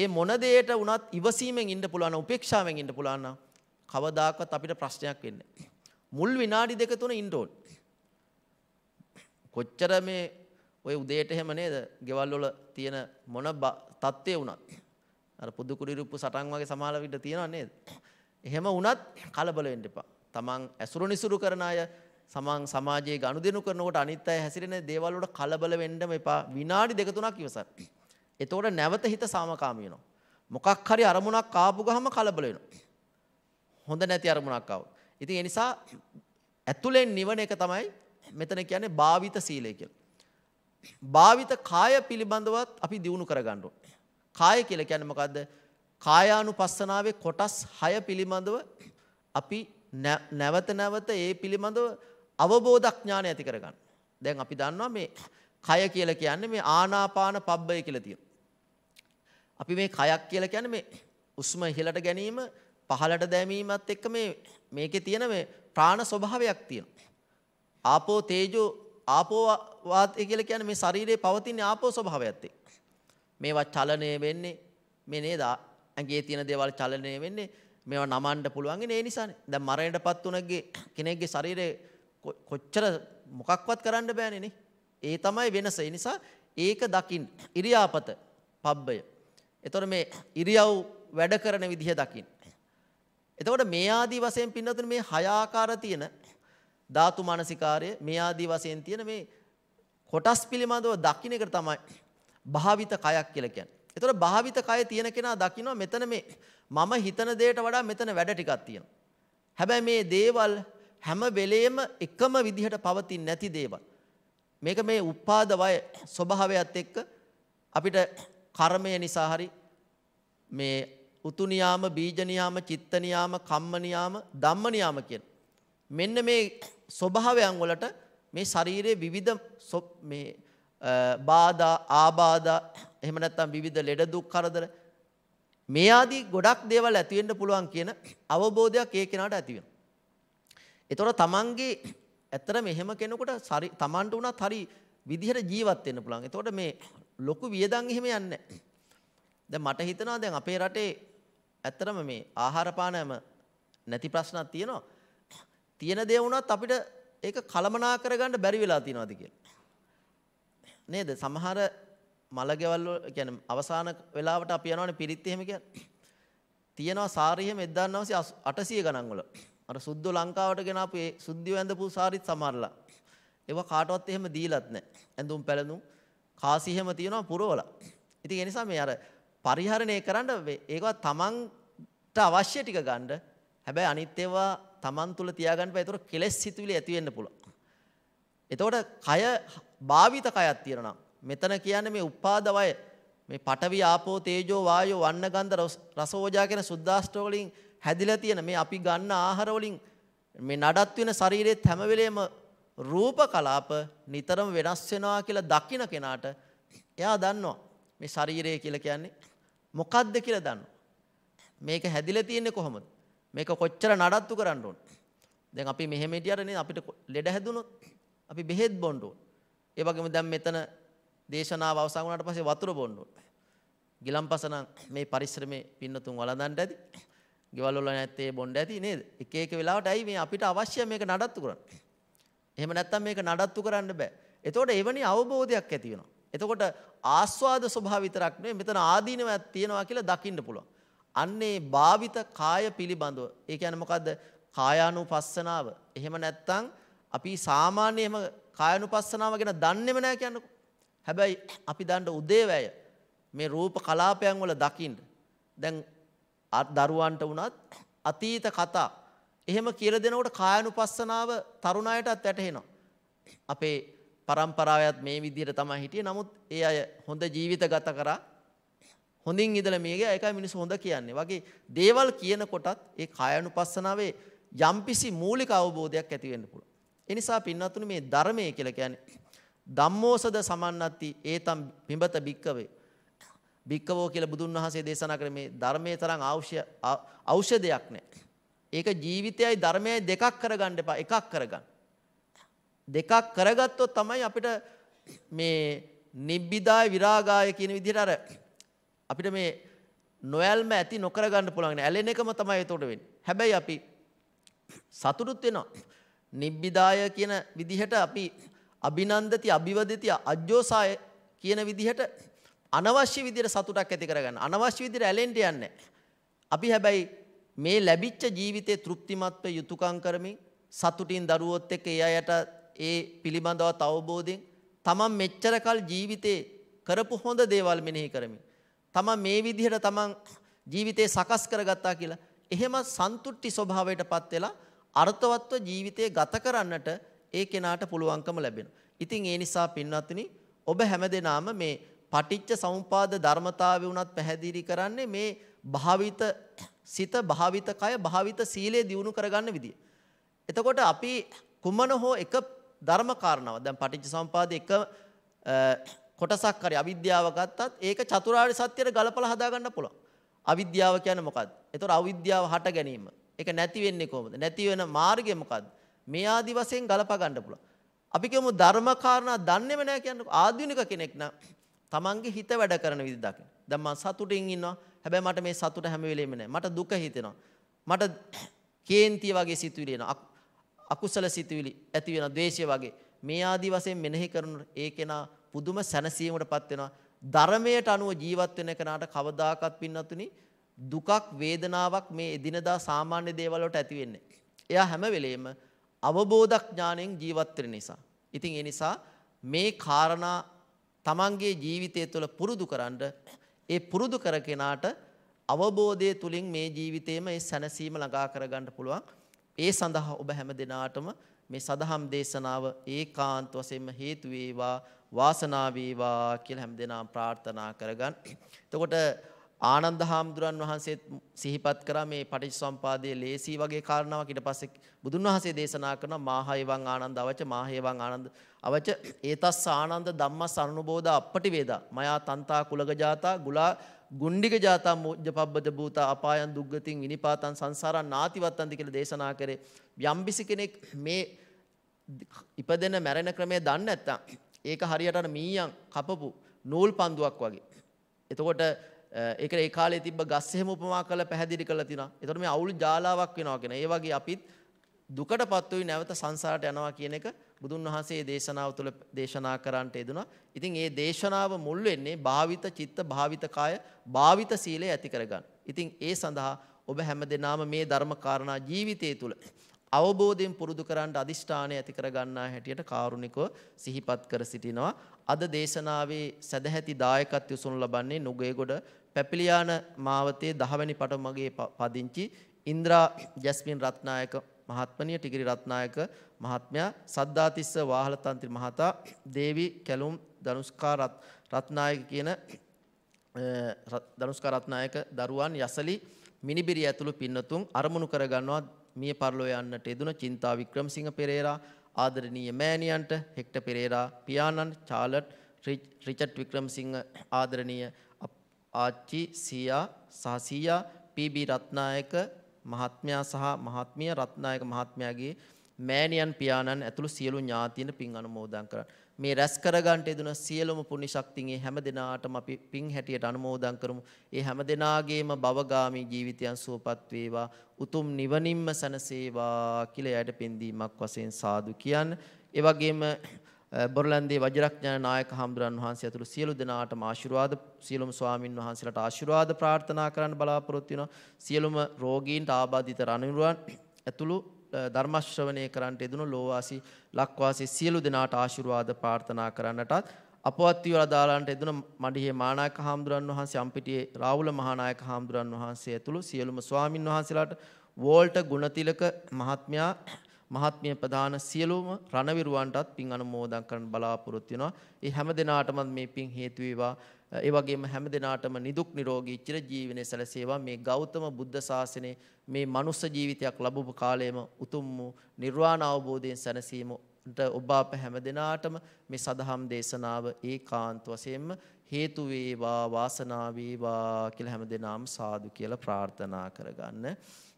Speaker 3: ඒ මොන දෙයට වුණත් ඉවසීමෙන් ඉන්න පුළුවන් උපේක්ෂාවෙන් ඉන්න පුළුවන් නම් කවදාකවත් අපිට ප්‍රශ්නයක් වෙන්නේ මුල් විනාඩි දෙක තුන ඉන්න ඕනේ. කොච්චර මේ ඔය උදේට එහෙම නේද? ගෙවල් වල තියෙන මොන தත්ත්වේ වුණත් අර පුදු කුඩිරුප්පු සටන් වගේ සමාල විට තියෙනව නේද? එහෙම වුණත් කලබල වෙන්න එපා. තමන් ඇසුරු නිසුරු කරන අය සමන් සමාජයේ ගනුදෙනු කරනකොට අනිත් අය හැසිරෙන දේවල් වලට කලබල වෙන්නම එපා. විනාඩි දෙක තුනක් ඉවසන්න. එතකොට නැවත හිත සාමකාමී වෙනවා. මොකක් හරි අරමුණක් ආපු ගහම කලබල වෙනවා. හොඳ නැති අරමුණක් ආවොත්. ඉතින් ඒ නිසා ඇතුලෙන් නිවන එක තමයි මෙතන කියන්නේ භාවිත සීලය කියලා. භාවිත කාය පිළිබඳවත් අපි දිනු කරගන්න ඕනේ. කාය කියලා කියන්නේ මොකද්ද? කායානුපස්සනාවේ කොටස් 6 පිළිබඳව අපි නැවත නැවත ඒ පිළිබඳව අවබෝධඥාන ඇති කරගන්න. දැන් අපි දන්නවා මේ කය කියලා කියන්නේ මේ ආනාපාන පබ්බය කියලා තියෙනවා. අපි මේ කයක් කියලා කියන්නේ මේ උස්ම ඉහළට ගැනීම පහළට දැමීමත් එක්ක මේ මේකේ තියෙන මේ ප්‍රාණ ස්වභාවයක් තියෙනවා. ආපෝ තේජෝ ආපෝ වාතය කියලා කියන්නේ මේ ශරීරයේ පවතින ආපෝ ස්වභාවයත් එක්ක. මේවා චලනය වෙන්නේ මේ නේද? ඇඟේ තියෙන දේවල් චලනය වෙන්නේ මේවා නමන්න පුළුවන් ඒ නිසානේ. දැන් මරණයටපත් උනගේ කෙනෙක්ගේ ශරීරයේ කොච්චර මොකක්වත් කරන්න බෑනේ නේ. ඒ තමයි වෙනස. ඒ නිසා ඒක දකින් ඉරියාපත පබ්බය. එතකොට මේ ඉරියව් වැඩ කරන විදිහ දකින්. එතකොට මේ ආදී වශයෙන් පින්නතුනේ මේ හය ආකාර තියෙන ධාතු මානසිකාර්ය මේ ආදී වශයෙන් තියෙන මේ කොටස් පිළිබඳව දකින්න එක තමයි භාවිත කයක් කියලා කියන්නේ. ඒතර භාවිත කය තියෙන කෙනා දකිනවා මෙතන මේ මම හිතන දෙයට වඩා මෙතන වැඩ ටිකක් තියෙනවා. හැබැයි මේ දේවල් හැම වෙලේම එකම විදිහට පවතින්නේ නැති දේවල්. මේක මේ උපාද වය ස්වභාවයත් එක්ක අපිට කර්මය නිසා හරි මේ උතු නියාම බීජ නියාම චිත්ත නියාම කම්ම නියාම ධම්ම නියාම කියන මෙන්න මේ ස්වභාවයන් වලට මේ ශරීරයේ විවිධ මේ බාධා ආබාධා එහෙම නැත්නම් විවිධ ලෙඩ දුක් කරදර මේ ආදී ගොඩක් දේවල් ඇති වෙන්න පුළුවන් කියන අවබෝධයක් ඒ කෙනාට ඇති වෙනවා. ඒතකොට තමන්ගේ ඇත්තට මෙහෙම කෙනෙකුට තමන්ට උනත් හරි විදිහට ජීවත් වෙන්න පුළුවන්. ඒතකොට මේ ලොකු වියදම් එහෙම යන්නේ දැන් මට හිතෙනවා දැන් අපේ රටේ ඇත්තටම මේ ආහාර පානම නැති ප්‍රශ්නක් තියෙනවා. තියෙන දේ වුණත් අපිට ඒක කලමනා කරගන්න බැරි වෙලා තියෙනවාද කියලා. නේද? සමහර මලගෙවල් කියන්නේ අවසාන වෙලාවට අපි යනවනේ පිරිත් එහෙම කියන්නේ. තියෙනවා සාරිය 1900 ගණන් වල. අර සුද්ධ ලංකාවට ගෙන ආපු ඒ සුද්ධිය වැඳපු සාරිත් සමහරලා. ඒවා කාටවත් එහෙම දීලත් නැහැ. ඇඳුම් පැළඳුම් කාසි එහෙම තියෙනවා පුරවලා. ඉතින් ඒ නිසා මේ අර පරිහරණය කරන්න ඒකවා තමන්ට අවශ්‍ය ටික ගන්න. හැබැයි අනිත් ඒවා තමන් තුල තියාගන්න බෑ. ඒතර කෙලෙස් සිතුවිලි ඇති වෙන්න පුළුවන්. එතකොට කය භාවිත කයක් තියෙනවා. මෙතන කියන්නේ මේ උපාදවය මේ පඨවි ආපෝ තේජෝ වායෝ වන්න ගන්ධ රසෝජා කියන සුද්දාෂ්ටක වලින් හැදිලා තියෙන මේ අපි ගන්න ආහාර වලින් මේ නඩත් වෙන ශරීරෙත් හැම වෙලේම රූප කලාප නිතරම වෙනස් වෙනවා කියලා දකින කෙනාට එයා දන්නවා මේ ශරීරය කියලා කියන්නේ මොකද්ද කියලා දන්නවා මේක හැදිලා තියෙන්නේ කොහොමද මේක කොච්චර නඩත්තු කරන්න ඕන. දැන් අපි මෙහෙම හිටියට නේද අපිට ලෙඩ හැදුනොත් අපි බෙහෙත් බොන්න ඕන. ඒ වගේම දැන් මෙතන දේශනාව අවසන් වුණාට පස්සේ වතුර බොන්න ඕන. ගිලම්පස නම් මේ පරිශ්‍රමේ පින්නතුන් වළඳන්ට ඇති. ගෙවල් වල නැත්තේ බොන්න ඇති නේද? එක එක වෙලාවට ඇයි මේ අපිට අවශ්‍ය මේක නඩත්තු කරන්න. එහෙම නැත්තම් මේක නඩත්තු කරන්න බෑ. එතකොට එවැනි අවබෝධයක් ඇති වෙනවා. එතකොට ආස්වාද ස්වභාව විතරක් නෙවෙයි මෙතන ආදීනවයක් තියෙනවා කියලා දකින්න පුළුවන්. අන්නේ භාවිත කාය පිළිබඳව. ඒ කියන්නේ මොකද්ද? කායානුපස්සනාව. එහෙම නැත්නම් අපි සාමාන්‍යයෙන්ම කායනුපස්සනාව ගැන දන්නේම නැහැ කියන්නකො. හැබැයි අපි දන්න උදේවැය මේ රූප කලාපයන් වල දකින්න. දැන් දරුවන්ට වුණත් අතීත කතා එහෙම කියලා දෙනකොට කායනුපස්සනාව තරුණ අයටත් වැටහෙනවා. අපේ પરම්පරාවයත් මේ විදිහට තමයි හිටියේ. නමුත් ඒ අය හොඳ ජීවිත ගත කරා හොඳින් ඉඳලා මේක ඒකයි මිනිස්සු හොඳ කියන්නේ. වගේ දේවල් කියනකොටත් ඒ කායනුපස්සනාවේ යම්කිසි මූලික අවබෝධයක් ඇති වෙන්න පුළුවන්. ඒ නිසා පින්වත්තුනි මේ ධර්මය කියලා කියන්නේ ධම්මෝසද සමන්නත්ති ඒතම් පිඹත බික්කවේ බික්කවෝ කියලා බුදුන් වහන්සේ දේශනා කරේ මේ ධර්මයේ තරම් අවශ්‍ය ඖෂධයක් නැහැ. ඒක ජීවිතයයි ධර්මයයි දෙකක් කරගන්න එපා එකක් කරගන්න. දෙකක් කරගත්තොත් තමයි අපිට මේ නිබ්බිදාය විරාගාය කියන විදිහට අර අපිට මේ නොයල්ම ඇති නොකර ගන්න පුළුවන් නේ. ඇලෙන එකම තමයි ඒතකොට වෙන්නේ. හැබැයි අපි සතුටුත් වෙනවා. නිබ්බිදාය කියන විදිහට අපි අභිනන්දති අභිවදති අජ්ජෝසාය කියන විදිහට අනවශ්‍ය විදිහට සතුටක් ඇති කරගන්න. අනවශ්‍ය විදිහට ඇලෙන්න යන්නේ අපි හැබැයි මේ ලැබිච්ච ජීවිතේ තෘප්තිමත්ව යුතුයකම් කරමින් සතුටින් දරුවොත් එක්ක ඒ අයට ඒ පිළිබඳව අවබෝධයෙන් තමන් මෙච්චරකල් ජීවිතේ කරපු හොඳ දේවල් මෙනෙහි කරමින් තමන් මේ විදිහට තමන් ජීවිතේ සකස් කරගත්තා කියලා එහෙම සන්තුට්ටි ස්වභාවයටපත් වෙලා අර්ථවත්ව ජීවිතේ ගත කරන්නට ඒ කෙනාට පුළුවන්කම ලැබෙනවා. ඉතින් ඒ නිසා පින්වත්නි ඔබ හැමදෙනාම මේ පටිච්ච සමුපාද ධර්මතාවය උනත් පැහැදිලි කරන්නේ මේ භාවිත සිත භාවිත කය භාවිත සීලය දියුණු කරගන්න විදිය. එතකොට අපි කුමන හෝ එක ධර්ම කාරණාවක් දැන් පටිච්ච සමුපාදයේ එක කොටසක් හරි අවිද්‍යාව ගත්තත් ඒක චතුරාර්ය සත්‍යයට ගලපලා හදාගන්න පුළුවන්. අවිද්‍යාව කියන්නේ මොකද්ද? ඒතොර අවිද්‍යාව හට ගැනීම. ඒක නැති වෙන්නේ කොහොමද? නැති වෙන මාර්ගය මොකද්ද? මේ ආදි වශයෙන් ගලපා ගන්න පුළුවන්. අපි කියමු ධර්ම කාරණා දන්නේම නැහැ කියන්නේ ආධුනික කෙනෙක් නම් තමන්ගේ හිත වැඩ කරන විදිහ දකින්න. දැන් මම සතුටින් ඉන්නවා. හැබැයි මට මේ සතුට හැම වෙලෙම නැහැ. මට දුක හිතෙනවා. මට කේන්ති වගේ සිතුවිලි එනවා. අකුසල සිතුවිලි ඇති වෙනවා. ද්වේෂය වගේ. මේ ආදි වශයෙන් මෙනෙහි කරනකොට ඒ කෙනා පුදුම සැනසීමකටපත් වෙනවා. ධර්මයට අනුව ජීවත් වෙන කෙනාට කවදාකවත් පින්නතුනි දුකක් වේදනාවක් මේ එදිනදා සාමාන්‍ය දේවල් වලට ඇති වෙන්නේ. එයා හැම වෙලෙම අවබෝධඥාණයෙන් ජීවත් වෙන නිසා. ඉතින් ඒ නිසා මේ කාරණා තමන්ගේ ජීවිතය තුළ පුරුදු කරන්ඩ ඒ පුරුදු කර කෙනාට අවබෝධය තුළින් මේ ජීවිතේම ඒ සැනසීම ළඟා කරගන්න පුළුවන්. ඒ සඳහා ඔබ හැම දිනාටම මේ සදහම් දේශනාව ඒකාන්ත වශයෙන්ම හේතු වේවා වාසනාව වේවා කියලා හැමදෙනාම ප්‍රාර්ථනා කරගන්න. එතකොට ආනන්ද හාමුදුරන් වහන්සේත් සිහිපත් කරා මේ පටිච්චසම්පාදයේ ලේසි වගේ කාරණාවක් ඊට පස්සේ බුදුන් වහන්සේ දේශනා කරන මාහේවං ආනන්ද අවච මාහේවං ආනන්ද අවච ඒතස්ස ආනන්ද ධම්මස් අනුබෝධ අපටි වේදා මයා තන්තා කුලගජාතා ගුලා ගුණ්ඩික ජාතා මෝජ්‍ය පබ්බත භූත අපායන් දුග්ගතින් විනිපාතන් සංසාරන් නාතිවත්තන්ති කියලා දේශනා කරේ. යම්බිසි කෙනෙක් මේ ඉපදෙන මැරෙන ක්‍රමය දන්නේ නැත්තම් ඒක හරියට අර මීයන් කපපු නූල් පන්දුවක් වගේ. එතකොට ඒක ඒ කාලේ තිබ්බ ගස් එහෙම උපමා කරලා පැහැදිලි කරලා තිනවා. එතකොට මේ අවුල් ජාලාවක් වෙනවා කියන. ඒ වගේ අපිත් දුකටපත් වෙයි නැවත සංසාරට යනවා කියන එක බුදුන් වහන්සේ දේශනාව තුළ දේශනා කරන්නට යෙදුනා. ඉතින් ඒ දේශනාව මුල් වෙන්නේ භාවිත චිත්ත භාවිත කාය භාවිත සීලය ඇති කරගන්න. ඉතින් ඒ සඳහා ඔබ හැමදෙනාම මේ ධර්ම කාරණා ජීවිතය තුළ අවබෝධයෙන් පුරුදු කරන්න අදිෂ්ඨානය ඇති කරගන්නා හැටියට කාරුණිකව සිහිපත් කර සිටිනවා. අද දේශනාවේ සදැහැති දායකත්වය උසුණු ලබන්නේ නුගේගොඩ පැපිලියාන මාවතේ 10 වැනි පටමගේ පදිංචි ඉන්ද්‍රා ජස්මින් රත්නායක මහත්මනිය ටිකිරි රත්නායක මහත්මයා සද්ධාතිස්ස වාහලතන්ත්‍රි මහතා දේවි කැලුම් ධනුස්කා රත්නායක කියන ධනුස්කා රත්නායක දරුවන් යසලි මිනිබිරිය ඇතුළු පින්නතුන් අරමුණු කරගන්නවා මිය පරලෝ යන්නට යෙදුන චින්තා වික්‍රමසිංහ පෙරේරා ආදරණීය මෑණියන්ට හෙක්ටර් පෙරේරා පියාණන් චාලට් රිචඩ් වික්‍රමසිංහ ආදරණීය ආච්චි සීයා සහ සීයා පීබී රත්නායක මහත්මයා සහ මහත්මිය රත්නායක මහත්මයාගේ මෑණියන් පියාණන් ඇතුළු සියලු ඥාතීන් පින් අනුමෝදන් කරන්න. මේ රැස් කරගන්නට යෙදුන සියලුම පුණ්‍ය ශක්තියේ හැම දිනාටම අපි පින් හැටියට අනුමෝදන් කරමු. ඒ හැම දිනාගේම භවගාමි ජීවිතයන් සුවපත් වේවා, උතුම් නිවනින්ම සැනසේවා කියලා යායට පින් දීමක් වශයෙන් සාදු කියන්න. ඒ වගේම බොරලන්දේ වජිරඥාන නායක හාමුදුරන් වහන්සේ ඇතුළු සියලු දෙනාටම ආශිර්වාද සියලුම ස්වාමින් වහන්සේලාට ආශිර්වාද ප්‍රාර්ථනා කරන්න බලාපොරොත්තු වෙනවා සියලුම රෝගීන්ට ආබාධිත රණවිරුවන් ඇතුළු ධර්ම ශ්‍රවණය කරන්නට යෙදුණු ලෝවාසී ලක්වාසී සියලු දෙනාට ආශිර්වාද ප්‍රාර්ථනා කරන්නටත් අපවත් වූ දාලාන්ට යෙදුණු මඩිහේ මානායක හාමුදුරන් වහන්සේ අම්පිටියේ රාහුල මහානායක හාමුදුරන් වහන්සේ ඇතුළු සියලුම ස්වාමින් වහන්සේලාට වෝල්ට ගුණතිලක මහත්මයා මහත්මිය ප්‍රධාන සියලුම රණවිරුවන්ටත් පින් අනුමෝදන් කරන්න බලාපොරොත්තු වෙනවා. ඒ හැම දිනාටම මේ පින් හේතු වේවා. ඒ වගේම හැම දිනාටම නිදුක් නිරෝගී චිරජීවනයේ සැලසේවා. මේ ගෞතම බුද්ධ ශාසනයේ මේ මනුස්ස ජීවිතයක් ලැබුව කාලයේම උතුම් වූ නිර්වාණ අවබෝධයෙන් සැනසීම ඔබ අප හැම දිනාටම මේ සදහම් දේශනාව ඒකාන්ත වශයෙන්ම හේතු වේවා වාසනාව වේවා කියලා හැම දිනාම සාදු කියලා ප්‍රාර්ථනා කරගන්න.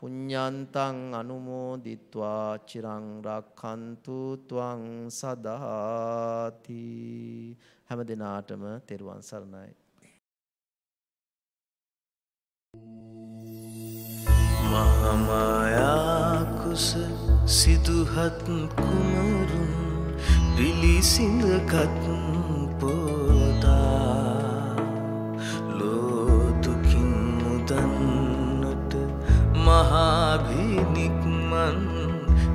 Speaker 3: පුඤ්ඤන්තං අනුමෝදිත්වා චිරං රක්ඛන්තු ත්වං සදාති හැම දිනාටම තෙරුවන් සරණයි
Speaker 1: මහමායා කුස සිදුහත් කුමරුන් පිලිසිඳ කත් පෝ මහාභිනික්මන්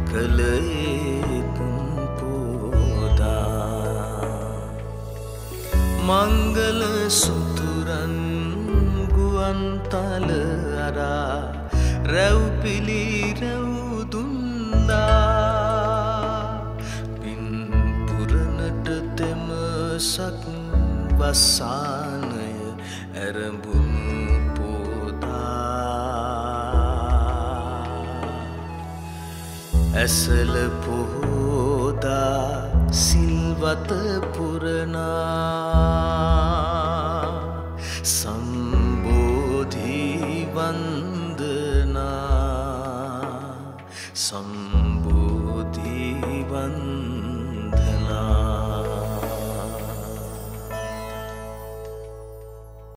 Speaker 1: කළේතුන් පෝදා මංගල සුතුරන් ගුවන්තල අරා රැව්පිලිරැව්දුන්දා පින්පුරණට තෙම සක් වසානය ඇරඹුණ ඇසල පොහෝදා සිල්වත පුරනා